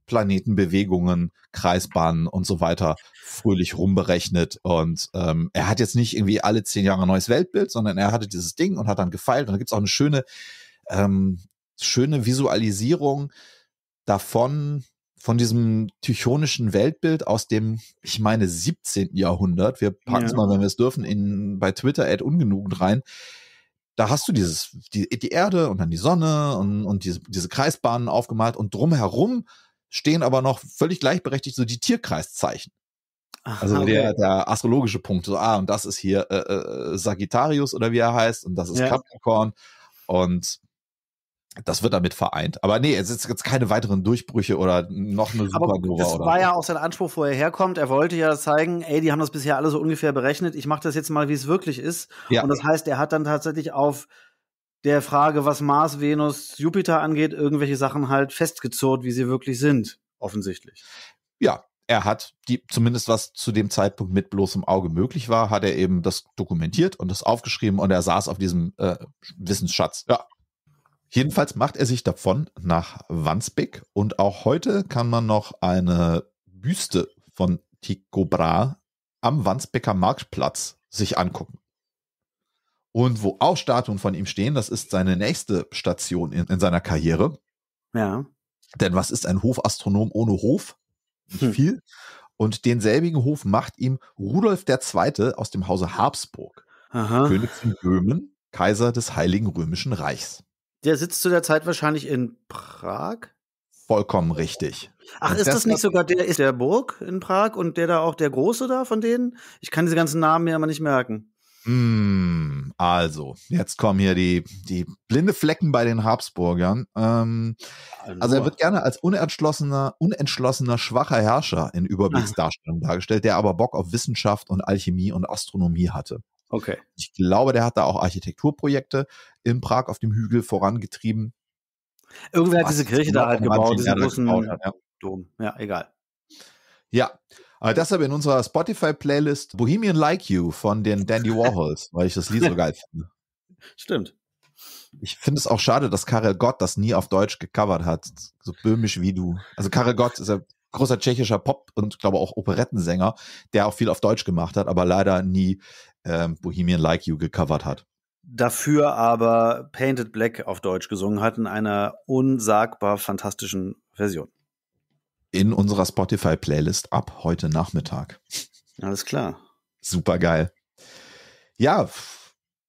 Planetenbewegungen, Kreisbahnen und so weiter fröhlich rumberechnet. Und ähm, er hat jetzt nicht irgendwie alle zehn Jahre ein neues Weltbild, sondern er hatte dieses Ding und hat dann gefeilt. Und da gibt es auch eine schöne, ähm, schöne Visualisierung davon, von diesem tychonischen Weltbild aus dem, ich meine, 17. Jahrhundert. Wir packen es ja. mal, wenn wir es dürfen, in, bei Twitter ad ungenugend rein. Da hast du dieses, die, die Erde und dann die Sonne und, und diese, diese Kreisbahnen aufgemalt und drumherum stehen aber noch völlig gleichberechtigt so die Tierkreiszeichen. Aha, also okay. der, der astrologische Punkt, so, ah, und das ist hier äh, äh, Sagittarius oder wie er heißt, und das ist ja. Capricorn. Und das wird damit vereint. Aber nee, es ist jetzt keine weiteren Durchbrüche oder noch eine super Aber Das war ja auch sein Anspruch, wo er herkommt. Er wollte ja zeigen, ey, die haben das bisher alle so ungefähr berechnet. Ich mache das jetzt mal, wie es wirklich ist. Ja. Und das heißt, er hat dann tatsächlich auf der Frage, was Mars, Venus, Jupiter angeht, irgendwelche Sachen halt festgezurrt, wie sie wirklich sind, offensichtlich. Ja, er hat die, zumindest was zu dem Zeitpunkt mit bloßem Auge möglich war, hat er eben das dokumentiert und das aufgeschrieben und er saß auf diesem äh, Wissensschatz. Ja, Jedenfalls macht er sich davon nach Wandsbek und auch heute kann man noch eine Büste von Tycho Brahe am Wandsbeker Marktplatz sich angucken. Und wo auch Statuen von ihm stehen, das ist seine nächste Station in, in seiner Karriere. Ja. Denn was ist ein Hofastronom ohne Hof? Nicht hm. viel. Und denselbigen Hof macht ihm Rudolf II. aus dem Hause Habsburg, Aha. König von Böhmen, Kaiser des Heiligen Römischen Reichs. Der sitzt zu der Zeit wahrscheinlich in Prag? Vollkommen richtig. Ach, und ist das, nicht sogar der, ist der Burg in Prag und der da auch der Große da von denen? Ich kann diese ganzen Namen mir immer nicht merken. Hm, also, jetzt kommen hier die, die blinde Flecken bei den Habsburgern. Ähm, also er wird gerne als unentschlossener, unentschlossener, schwacher Herrscher in Überblicksdarstellung dargestellt, der aber Bock auf Wissenschaft und Alchemie und Astronomie hatte. Okay. Ich glaube, der hat da auch Architekturprojekte in Prag auf dem Hügel vorangetrieben. Irgendwer hat diese Kirche da halt gebaut, diesen großen gebaut hat, ja. Dom. Ja, egal. Ja, aber deshalb in unserer Spotify-Playlist Bohemian Like You von den Dandy Warhols, weil ich das Lied so geil finde. Stimmt. Ich finde es auch schade, dass Karel Gott das nie auf Deutsch gecovert hat. So böhmisch wie du. Also Karel Gott ist ein großer tschechischer Pop- und ich glaube auch Operettensänger, der auch viel auf Deutsch gemacht hat, aber leider nie ähm, Bohemian Like You gecovert hat. Dafür aber Painted Black auf Deutsch gesungen hat in einer unsagbar fantastischen Version. In unserer Spotify-Playlist ab heute Nachmittag. Alles klar. Super geil. Ja,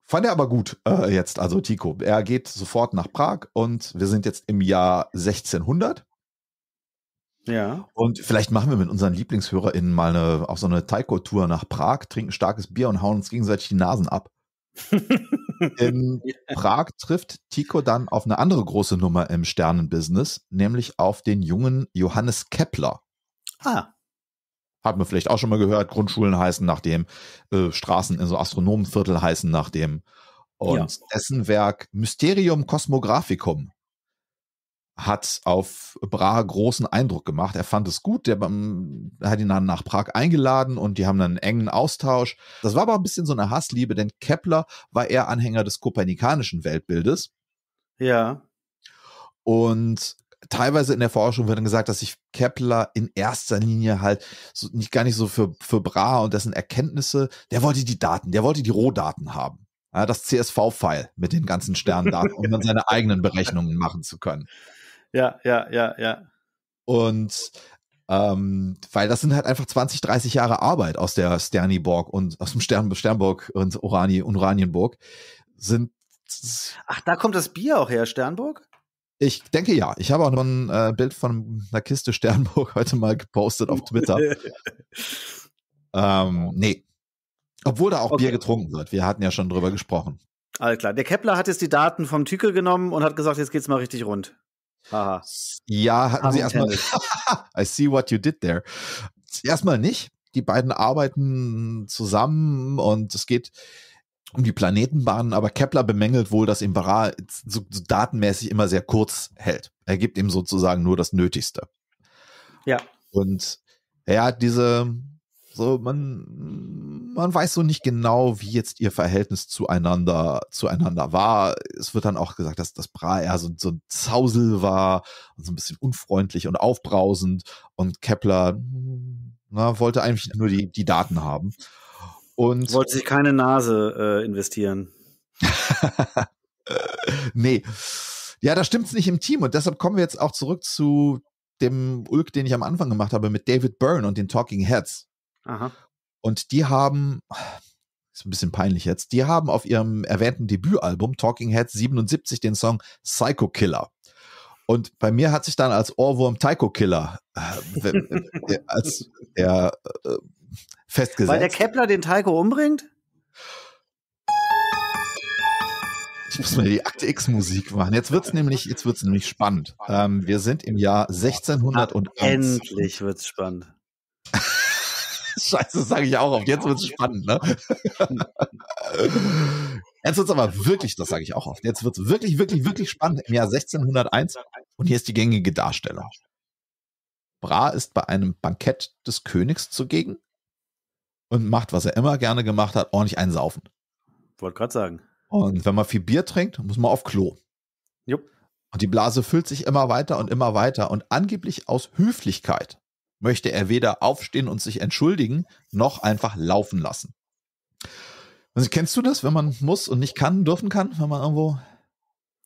Fand er aber gut äh, jetzt, also Tico. Er geht sofort nach Prag und wir sind jetzt im Jahr 1600. Ja. Und vielleicht machen wir mit unseren LieblingshörerInnen mal eine, auch so eine Taiko-Tour nach Prag, trinken starkes Bier und hauen uns gegenseitig die Nasen ab. In Prag trifft Tico dann auf eine andere große Nummer im Sternenbusiness, nämlich auf den jungen Johannes Kepler. Ah. Hat man vielleicht auch schon mal gehört, Grundschulen heißen nach dem, äh, Straßen in so also Astronomenviertel heißen nach dem. Und ja. dessen Werk Mysterium Cosmographicum hat auf Brahe großen Eindruck gemacht. Er fand es gut, der ähm, hat ihn dann nach Prag eingeladen und die haben dann einen engen Austausch. Das war aber ein bisschen so eine Hassliebe, denn Kepler war eher Anhänger des kopernikanischen Weltbildes. Ja. Und teilweise in der Forschung wird dann gesagt, dass sich Kepler in erster Linie halt so, nicht gar nicht so für, für Brahe und dessen Erkenntnisse, der wollte die Daten, der wollte die Rohdaten haben. das CSV-File mit den ganzen Sterndaten, um dann seine eigenen Berechnungen machen zu können. Ja, ja, ja, ja. Und ähm, weil das sind halt einfach 20, 30 Jahre Arbeit aus der Sterniborg und aus dem Stern, Sternburg und Urani, Uranienburg sind. Ach, da kommt das Bier auch her, Sternburg? Ich denke ja. Ich habe auch noch ein äh, Bild von einer Kiste Sternburg heute mal gepostet auf Twitter. ähm, nee. Obwohl da auch okay. Bier getrunken wird. Wir hatten ja schon drüber gesprochen. Alles klar. Der Kepler hat jetzt die Daten vom Tükel genommen und hat gesagt, jetzt geht's mal richtig rund. Aha. Ja, hatten Haben sie erstmal. I see what you did there. Erstmal nicht. Die beiden arbeiten zusammen und es geht um die Planetenbahnen, aber Kepler bemängelt wohl, dass ihm Barra so, so datenmäßig immer sehr kurz hält. Er gibt ihm sozusagen nur das Nötigste. Ja. Und er hat diese so, man, man weiß so nicht genau, wie jetzt ihr Verhältnis zueinander, zueinander war. Es wird dann auch gesagt, dass das Bra eher so, so ein Zausel war und so ein bisschen unfreundlich und aufbrausend und Kepler na, wollte eigentlich nur die, die Daten haben. Und wollte sich keine Nase äh, investieren. nee. Ja, da stimmt es nicht im Team und deshalb kommen wir jetzt auch zurück zu dem Ulk, den ich am Anfang gemacht habe mit David Byrne und den Talking Heads. Aha. Und die haben, ist ein bisschen peinlich jetzt, die haben auf ihrem erwähnten Debütalbum Talking Heads 77 den Song Psycho Killer. Und bei mir hat sich dann als Ohrwurm Tycho Killer äh, äh, als der, äh, festgesetzt. Weil der Kepler den Tycho umbringt? Ich muss mal die Akte X-Musik machen. Jetzt wird es nämlich, nämlich spannend. Ähm, wir sind im Jahr 1601. Ach, endlich wird es spannend. Scheiße, das sage ich auch oft. Jetzt wird es spannend, ne? Jetzt es aber wirklich, das sage ich auch oft. Jetzt wird es wirklich, wirklich, wirklich spannend im Jahr 1601. Und hier ist die gängige Darstellung. Bra ist bei einem Bankett des Königs zugegen und macht, was er immer gerne gemacht hat, ordentlich einsaufen. Wollte gerade sagen. Und wenn man viel Bier trinkt, muss man auf Klo. Jupp. Und die Blase füllt sich immer weiter und immer weiter. Und angeblich aus Höflichkeit möchte er weder aufstehen und sich entschuldigen, noch einfach laufen lassen. Also, kennst du das, wenn man muss und nicht kann, dürfen kann, wenn man irgendwo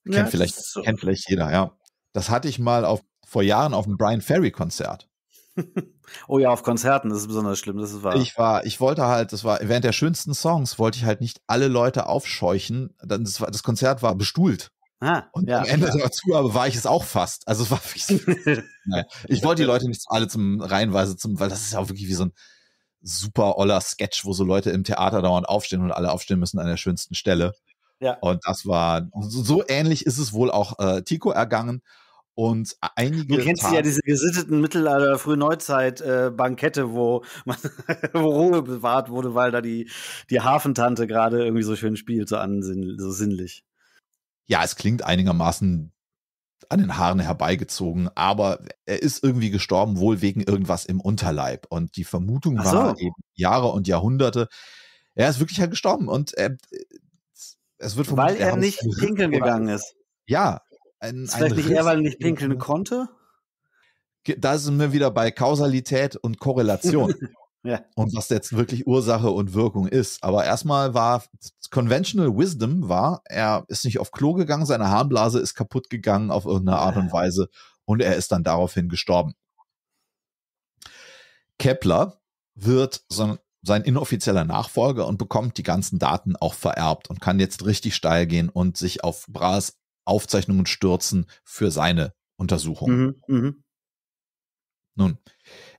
ja, kennt vielleicht so. kennt vielleicht jeder, ja. Das hatte ich mal auf vor Jahren auf einem Brian Ferry Konzert. oh ja, auf Konzerten, das ist besonders schlimm, das ist wahr. Ich war, ich wollte halt, das war während der schönsten Songs, wollte ich halt nicht alle Leute aufscheuchen. Das, war, das Konzert war bestuhlt. Ah, und ja, am Ende ja. dazu, aber war ich es auch fast. Also es war Nein, ich wollte die Leute nicht alle zum reihenweise zum, weil das ist ja auch wirklich wie so ein super oller Sketch, wo so Leute im Theater dauernd aufstehen und alle aufstehen müssen an der schönsten Stelle. Ja. Und das war so, so ähnlich ist es wohl auch äh, Tico ergangen. Und einige. Du kennst Tage, ja diese gesitteten Mittelalter, frühe Neuzeit äh, Bankette, wo, man, wo Ruhe bewahrt wurde, weil da die, die Hafentante gerade irgendwie so schön spielt, so, an, so sinnlich ja, es klingt einigermaßen an den Haaren herbeigezogen, aber er ist irgendwie gestorben, wohl wegen irgendwas im Unterleib. Und die Vermutung so. war eben Jahre und Jahrhunderte. Er ist wirklich halt gestorben und äh, es wird vermutet, Weil er, er nicht pinkeln gegangen ist. Ja. Ein, ist vielleicht nicht er, weil er nicht pinkeln konnte? Da sind wir wieder bei Kausalität und Korrelation. Ja. Und was jetzt wirklich Ursache und Wirkung ist. Aber erstmal war Conventional Wisdom war, er ist nicht auf Klo gegangen, seine Harnblase ist kaputt gegangen auf irgendeine Art und ah. Weise und er ist dann daraufhin gestorben. Kepler wird so sein inoffizieller Nachfolger und bekommt die ganzen Daten auch vererbt und kann jetzt richtig steil gehen und sich auf Bras Aufzeichnungen stürzen für seine Untersuchung. Mhm, mh. Nun,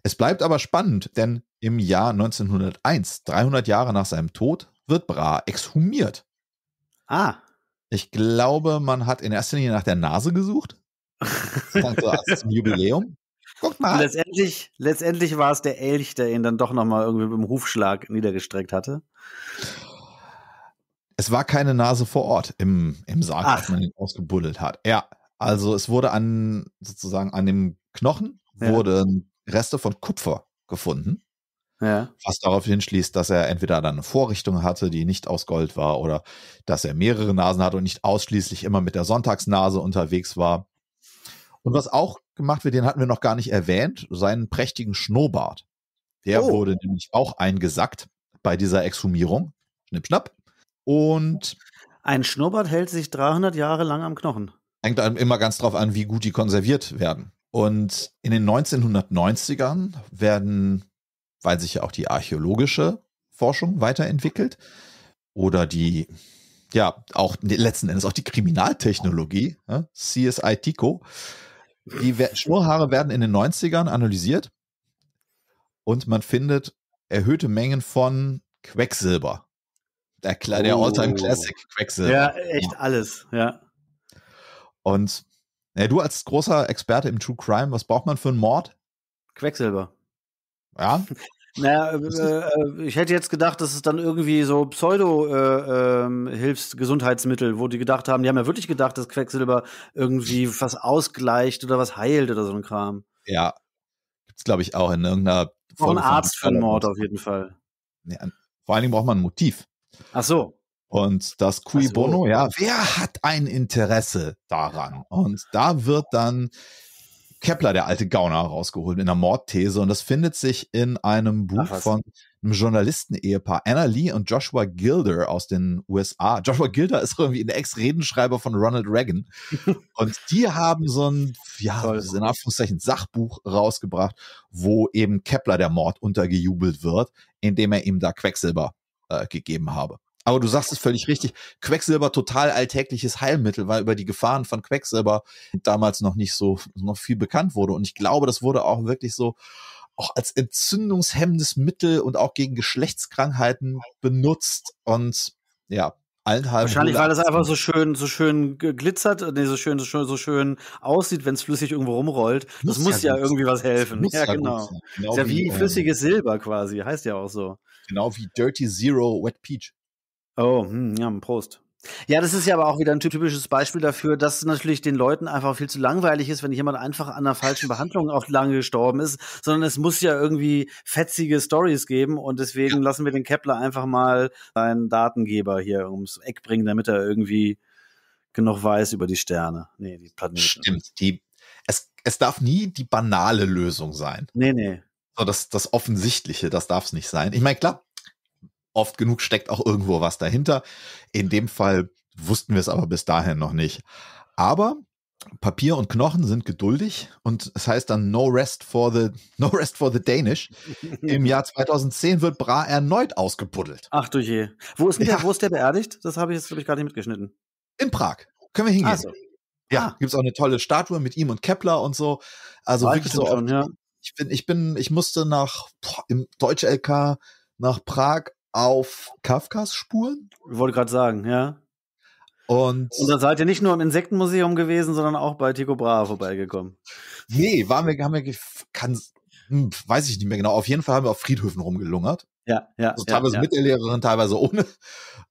es bleibt aber spannend, denn im Jahr 1901, 300 Jahre nach seinem Tod, wird Bra exhumiert. Ah. Ich glaube, man hat in erster Linie nach der Nase gesucht. Das zum Jubiläum. Guck mal. Letztendlich, letztendlich war es der Elch, der ihn dann doch nochmal irgendwie mit dem Hufschlag niedergestreckt hatte. Es war keine Nase vor Ort im, im Sarg, ah. als man ihn ausgebuddelt hat. Ja, also es wurde an sozusagen an dem Knochen ja. wurden Reste von Kupfer gefunden. Ja. Was darauf hinschließt, dass er entweder dann eine Vorrichtung hatte, die nicht aus Gold war, oder dass er mehrere Nasen hatte und nicht ausschließlich immer mit der Sonntagsnase unterwegs war. Und was auch gemacht wird, den hatten wir noch gar nicht erwähnt, seinen prächtigen Schnurrbart. Der oh. wurde nämlich auch eingesackt bei dieser Exhumierung. Schnipp, schnapp. Und. Ein Schnurrbart hält sich 300 Jahre lang am Knochen. Hängt einem immer ganz drauf an, wie gut die konserviert werden. Und in den 1990ern werden, weil sich ja auch die archäologische Forschung weiterentwickelt oder die, ja, auch letzten Endes auch die Kriminaltechnologie, ne? CSI Tico, die Schnurhaare werden in den 90ern analysiert und man findet erhöhte Mengen von Quecksilber. Der, der oh. Alltime Classic Quecksilber. Ja, echt alles, ja. Und ja, äh, du als großer Experte im True Crime, was braucht man für einen Mord? Quecksilber. Ja. Naja, äh, äh, ich hätte jetzt gedacht, das ist dann irgendwie so Pseudo-Hilfsgesundheitsmittel, äh, äh, wo die gedacht haben, die haben ja wirklich gedacht, dass Quecksilber irgendwie was ausgleicht oder was heilt oder so ein Kram. Ja. Gibt's, glaube ich, auch in irgendeiner. Form. Von Arzt für einen Mord auf jeden Fall. Ja, vor allen Dingen braucht man ein Motiv. Ach so. Und das Cui so. Bono, ja, wer hat ein Interesse daran? Und da wird dann Kepler, der alte Gauner, rausgeholt in der Mordthese. Und das findet sich in einem Buch Ach, von einem Journalisten-Ehepaar, Anna Lee und Joshua Gilder aus den USA. Joshua Gilder ist irgendwie der Ex-Redenschreiber von Ronald Reagan. und die haben so ein, ja, Toll. in Anführungszeichen Sachbuch rausgebracht, wo eben Kepler der Mord untergejubelt wird, indem er ihm da Quecksilber äh, gegeben habe. Aber du sagst es völlig richtig. Quecksilber total alltägliches Heilmittel, weil über die Gefahren von Quecksilber damals noch nicht so noch viel bekannt wurde. Und ich glaube, das wurde auch wirklich so auch als entzündungshemmendes Mittel und auch gegen Geschlechtskrankheiten benutzt. Und ja, Wahrscheinlich, weil das einfach so schön, so schön glitzert, nee, so schön, so schön, so schön aussieht, wenn es flüssig irgendwo rumrollt. Das muss, ja, ja irgendwie was helfen. Ja, genau. genau. Ist ja wie, wie ähm, flüssiges Silber quasi, heißt ja auch so. Genau wie Dirty Zero Wet Peach. Oh, hm, ja, Prost. Ja, das ist ja aber auch wieder ein typisches Beispiel dafür, dass es natürlich den Leuten einfach viel zu langweilig ist, wenn jemand einfach an einer falschen Behandlung auch lange gestorben ist, sondern es muss ja irgendwie fetzige Stories geben und deswegen lassen wir den Kepler einfach mal seinen Datengeber hier ums Eck bringen, damit er irgendwie genug weiß über die Sterne. Nee, die Planeten. Stimmt, die, es, es darf nie die banale Lösung sein. Nee, nee. So, das, das Offensichtliche, das darf es nicht sein. Ich meine, klar, oft genug steckt auch irgendwo was dahinter. In dem mhm. Fall wussten wir es aber bis dahin noch nicht. Aber Papier und Knochen sind geduldig und es das heißt dann No Rest for the No Rest for the Danish. Im Jahr 2010 wird Bra erneut ausgebuddelt. Ach du je. Wo ist, ja. der, wo ist der beerdigt? Das habe ich jetzt, glaube ich, gar nicht mitgeschnitten. In Prag. Können wir hingehen. Also. Ja, ah. gibt es auch eine tolle Statue mit ihm und Kepler und so. Also War wirklich so. Schon, ja. Ich bin, ich bin, ich musste nach boah, im Deutsch-LK nach Prag auf Kafkas Spuren. Ich wollte gerade sagen, ja. Und, und dann seid ihr nicht nur im Insektenmuseum gewesen, sondern auch bei Tico Brahe vorbeigekommen. Nee, waren wir, haben wir, kann, hm, weiß ich nicht mehr genau. Auf jeden Fall haben wir auf Friedhöfen rumgelungert. Ja, ja. Also teilweise ja, ja. mit der Lehrerin, teilweise ohne.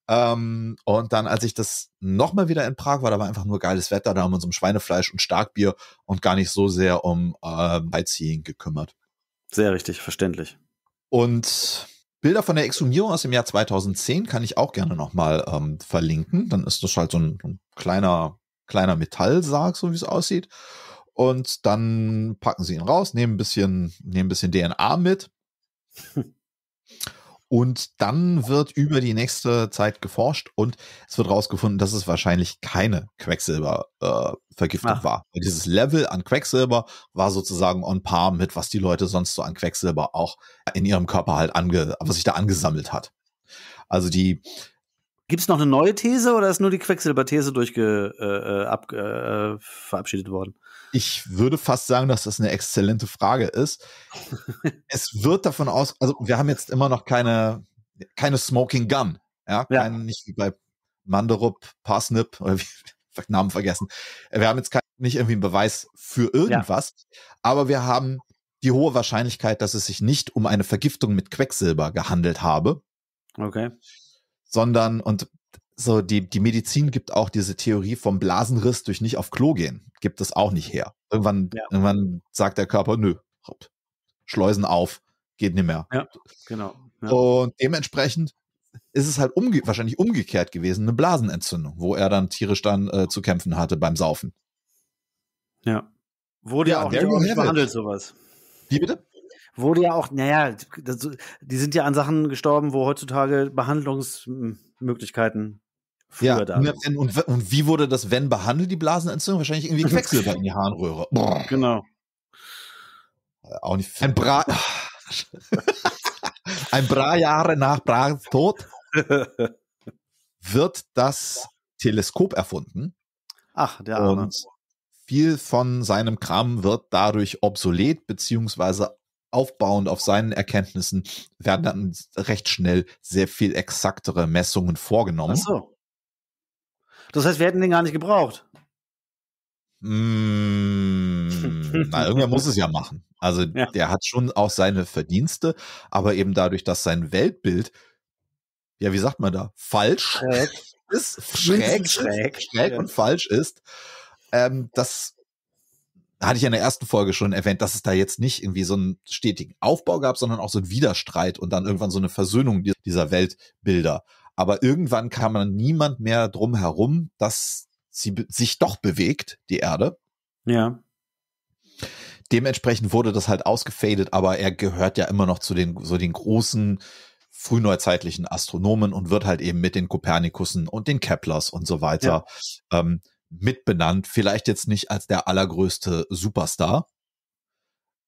Ähm, und dann, als ich das nochmal wieder in Prag war, da war einfach nur geiles Wetter, da haben wir uns um Schweinefleisch und Starkbier und gar nicht so sehr um äh, Beiziehen gekümmert. Sehr richtig, verständlich. Und Bilder von der Exhumierung aus dem Jahr 2010 kann ich auch gerne nochmal ähm, verlinken. Dann ist das halt so ein, ein kleiner, kleiner Metallsarg, so wie es aussieht. Und dann packen sie ihn raus, nehmen ein bisschen, nehmen ein bisschen DNA mit. Und dann wird über die nächste Zeit geforscht und es wird rausgefunden, dass es wahrscheinlich keine Quecksilbervergiftung äh, ah. war. Und dieses Level an Quecksilber war sozusagen on par mit, was die Leute sonst so an Quecksilber auch in ihrem Körper halt ange, was sich da angesammelt hat. Also die Gibt es noch eine neue These oder ist nur die Quecksilberthese durchge äh, äh, äh, äh verabschiedet worden? Ich würde fast sagen, dass das eine exzellente Frage ist. es wird davon aus, also wir haben jetzt immer noch keine, keine Smoking Gun. Ja, ja. Kein, nicht wie bei Mandarup, Parsnip oder wie, Namen vergessen. Wir haben jetzt kein, nicht irgendwie einen Beweis für irgendwas, ja. aber wir haben die hohe Wahrscheinlichkeit, dass es sich nicht um eine Vergiftung mit Quecksilber gehandelt habe. Okay. Sondern, und so die, die Medizin gibt auch diese Theorie vom Blasenriss durch nicht auf Klo gehen, gibt es auch nicht her. Irgendwann, ja. irgendwann sagt der Körper, nö, Schleusen auf, geht nicht mehr. Ja, genau. Ja. Und dementsprechend ist es halt umge wahrscheinlich umgekehrt gewesen, eine Blasenentzündung, wo er dann tierisch dann äh, zu kämpfen hatte beim Saufen. Ja. Wurde ja, auch der auch nicht behandelt, sowas. Wie bitte? Wurde ja auch, naja, das, die sind ja an Sachen gestorben, wo heutzutage Behandlungsmöglichkeiten ja, damals. Und, und, wie wurde das, wenn behandelt, die Blasenentzündung? Wahrscheinlich irgendwie mhm. Quecksilber in die Harnröhre. Genau. Äh, auch nicht. Ein Bra. ein paar Jahre nach Brahes Tod wird das Teleskop erfunden. Ach, der Arme. Und viel von seinem Kram wird dadurch obsolet, beziehungsweise aufbauend auf seinen Erkenntnissen werden dann recht schnell sehr viel exaktere Messungen vorgenommen. Ach so. Das heißt, wir hätten den gar nicht gebraucht. Mmh, na, irgendwer muss es ja machen. Also ja. der hat schon auch seine Verdienste, aber eben dadurch, dass sein Weltbild, ja, wie sagt man da, falsch schräg. ist, schräg, schräg, schräg ja. und falsch ist, ähm, das hatte ich in der ersten Folge schon erwähnt, dass es da jetzt nicht irgendwie so einen stetigen Aufbau gab, sondern auch so einen Widerstreit und dann irgendwann so eine Versöhnung dieser Weltbilder. Aber irgendwann kam dann niemand mehr drum herum, dass sie sich doch bewegt, die Erde. Ja. Dementsprechend wurde das halt ausgefadet, aber er gehört ja immer noch zu den, so den großen frühneuzeitlichen Astronomen und wird halt eben mit den Kopernikussen und den Keplers und so weiter ja. ähm, mitbenannt. Vielleicht jetzt nicht als der allergrößte Superstar,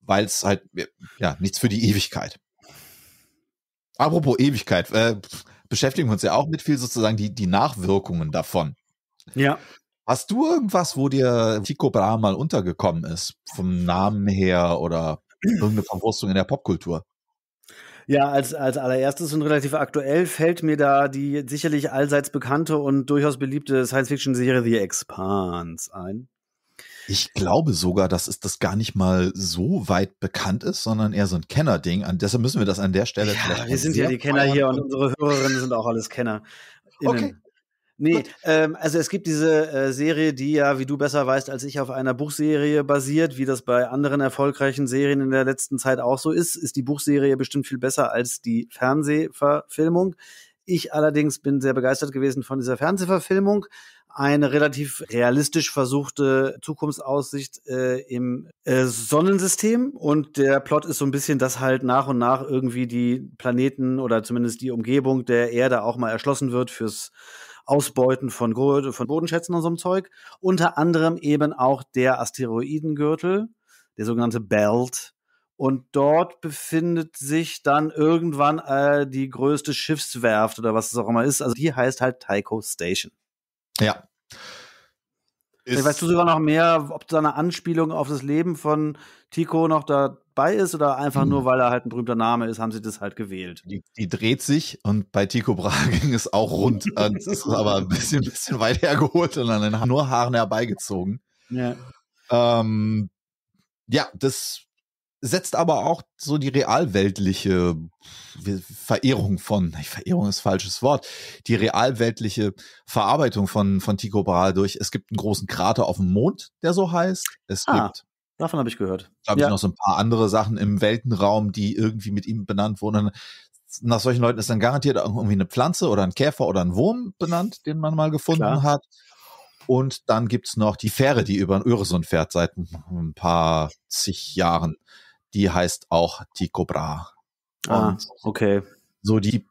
weil es halt ja nichts für die Ewigkeit. Apropos Ewigkeit, äh, beschäftigen wir uns ja auch mit viel sozusagen die, die Nachwirkungen davon. Ja. Hast du irgendwas, wo dir Tico Brahe mal untergekommen ist? Vom Namen her oder irgendeine Verwurstung in der Popkultur? Ja, als, als allererstes und relativ aktuell fällt mir da die sicherlich allseits bekannte und durchaus beliebte Science-Fiction-Serie The Expanse ein. Ich glaube sogar, dass es das gar nicht mal so weit bekannt ist, sondern eher so ein Kennerding. Und deshalb müssen wir das an der Stelle. Ja, wir sind ja die Kenner hier und unsere Hörerinnen sind auch alles Kenner. Okay. Nee, ähm, also es gibt diese äh, Serie, die ja, wie du besser weißt als ich, auf einer Buchserie basiert, wie das bei anderen erfolgreichen Serien in der letzten Zeit auch so ist, ist die Buchserie bestimmt viel besser als die Fernsehverfilmung. Ich allerdings bin sehr begeistert gewesen von dieser Fernsehverfilmung, eine relativ realistisch versuchte Zukunftsaussicht äh, im äh, Sonnensystem. Und der Plot ist so ein bisschen, dass halt nach und nach irgendwie die Planeten oder zumindest die Umgebung der Erde auch mal erschlossen wird fürs Ausbeuten von, von Bodenschätzen und so einem Zeug. Unter anderem eben auch der Asteroidengürtel, der sogenannte Belt. Und dort befindet sich dann irgendwann äh, die größte Schiffswerft oder was es auch immer ist. Also die heißt halt Taiko Station. Ja. Ist weißt du sogar noch mehr, ob da eine Anspielung auf das Leben von Tico noch dabei ist oder einfach nur, hm. weil er halt ein berühmter Name ist, haben sie das halt gewählt? Die, die dreht sich und bei Tico Brahe ging es auch rund. Äh, das ist aber ein bisschen, bisschen weit hergeholt und dann nur Haaren herbeigezogen. Ja. Ähm, ja, das setzt aber auch so die realweltliche Verehrung von, Verehrung ist falsches Wort, die realweltliche Verarbeitung von, von Tycho Brahe durch. Es gibt einen großen Krater auf dem Mond, der so heißt. Es ah, gibt. Davon habe ich gehört. Da habe ja. ich noch so ein paar andere Sachen im Weltenraum, die irgendwie mit ihm benannt wurden. Nach solchen Leuten ist dann garantiert irgendwie eine Pflanze oder ein Käfer oder ein Wurm benannt, den man mal gefunden Klar. hat. Und dann gibt es noch die Fähre, die über den Öresund fährt seit ein paar zig Jahren die heißt auch Tycho Brahe. Ah, okay. So die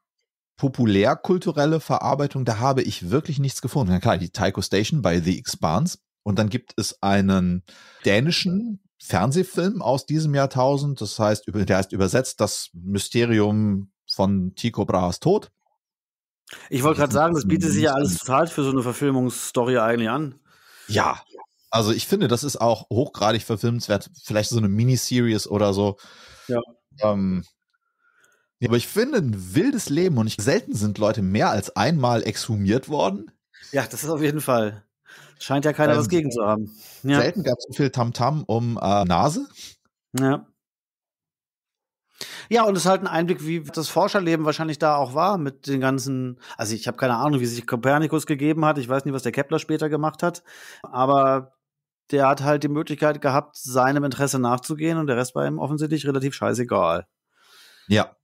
populärkulturelle Verarbeitung, da habe ich wirklich nichts gefunden. Ja, klar, die Tycho Station bei The Expanse. Und dann gibt es einen dänischen Fernsehfilm aus diesem Jahrtausend. Das heißt, der heißt übersetzt das Mysterium von Tycho Brahes Tod. Ich wollte gerade sagen, das bietet sich ja alles total für so eine Verfilmungsstory eigentlich an. Ja, also ich finde, das ist auch hochgradig verfilmenswert. Vielleicht so eine Miniseries oder so. Ja. Ähm, aber ich finde ein wildes Leben und ich, selten sind Leute mehr als einmal exhumiert worden. Ja, das ist auf jeden Fall. Scheint ja keiner ähm, was gegen zu haben. Ja. Selten gab es so viel Tamtam -Tam um äh, Nase. Ja. Ja, und es ist halt ein Einblick, wie das Forscherleben wahrscheinlich da auch war mit den ganzen, also ich habe keine Ahnung, wie sich Kopernikus gegeben hat, ich weiß nicht, was der Kepler später gemacht hat, aber der hat halt die Möglichkeit gehabt, seinem Interesse nachzugehen und der Rest war ihm offensichtlich relativ scheißegal. Ja.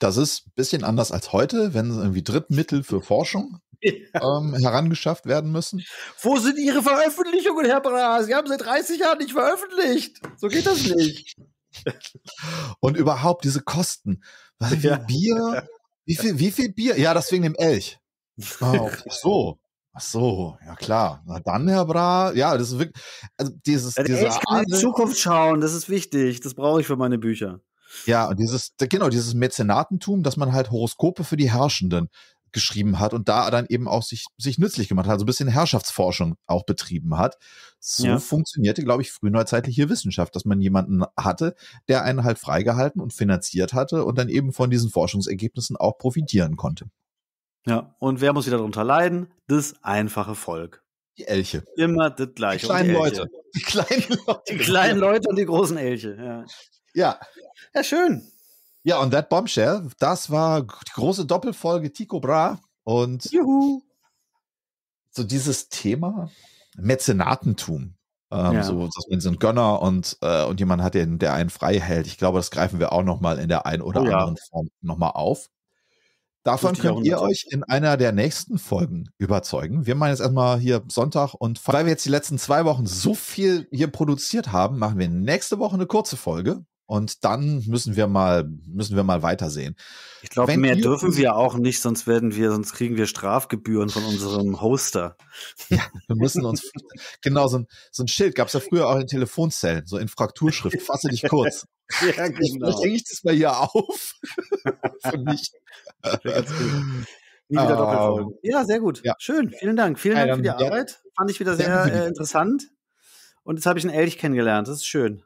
Das ist ein bisschen anders als heute, wenn irgendwie Drittmittel für Forschung ja. ähm, herangeschafft werden müssen. Wo sind Ihre Veröffentlichungen, Herr Bra? Sie haben seit 30 Jahren nicht veröffentlicht. So geht das nicht. Und überhaupt diese Kosten. Wie viel ja. Bier? Wie viel, wie viel Bier? Ja, das wegen dem Elch. Oh, so. Ach so, ja klar. Na dann, Herr Bra, ja, das ist wirklich, also dieses, also diese ich kann Art, in die Zukunft schauen, das ist wichtig, das brauche ich für meine Bücher. Ja, und dieses, genau, dieses Mäzenatentum, dass man halt Horoskope für die Herrschenden geschrieben hat und da dann eben auch sich, sich nützlich gemacht hat, so also ein bisschen Herrschaftsforschung auch betrieben hat. So ja. funktionierte, glaube ich, frühneuzeitliche Wissenschaft, dass man jemanden hatte, der einen halt freigehalten und finanziert hatte und dann eben von diesen Forschungsergebnissen auch profitieren konnte. Ja, und wer muss wieder darunter leiden? Das einfache Volk. Die Elche. Immer das gleiche. Die kleinen die Leute. Die kleinen Leute. Die kleinen Leute und die großen Elche. Ja. Ja, ja schön. Ja, und that bombshell, das war die große Doppelfolge Tico Bra und Juhu. so dieses Thema Mäzenatentum. Ähm, ja. So, dass man so einen Gönner und, äh, und jemand hat den, der einen frei hält. Ich glaube, das greifen wir auch nochmal in der einen oder oh, anderen ja. Form nochmal auf. Davon könnt ihr euch in einer der nächsten Folgen überzeugen. Wir machen jetzt erstmal hier Sonntag und weil wir jetzt die letzten zwei Wochen so viel hier produziert haben, machen wir nächste Woche eine kurze Folge und dann müssen wir mal, müssen wir mal weitersehen. Ich glaube, mehr dürfen wir auch nicht, sonst werden wir, sonst kriegen wir Strafgebühren von unserem Hoster. Ja, wir müssen uns, genau, so ein, so ein Schild gab es ja früher auch in Telefonzellen, so in Frakturschrift, fasse dich kurz. ja, genau. Vielleicht hänge ich das mal hier auf. Für mich. Nie wieder ah. Doppelfolgen. Ja, sehr gut. Ja. Schön. Vielen Dank. Vielen Dank für die Arbeit. Fand ich wieder sehr äh, interessant. Und jetzt habe ich einen Elch kennengelernt. Das ist schön.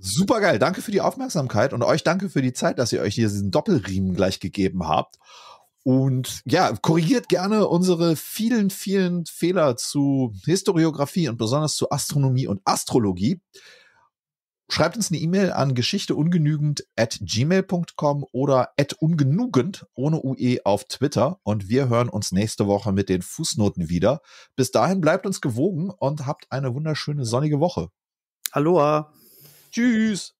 Super geil. Danke für die Aufmerksamkeit und euch danke für die Zeit, dass ihr euch hier diesen Doppelriemen gleich gegeben habt. Und ja, korrigiert gerne unsere vielen, vielen Fehler zu Historiografie und besonders zu Astronomie und Astrologie. Schreibt uns eine E-Mail an geschichteungenügend at gmail.com oder at ungenügend ohne UE auf Twitter und wir hören uns nächste Woche mit den Fußnoten wieder. Bis dahin bleibt uns gewogen und habt eine wunderschöne sonnige Woche. Aloha! Tschüss.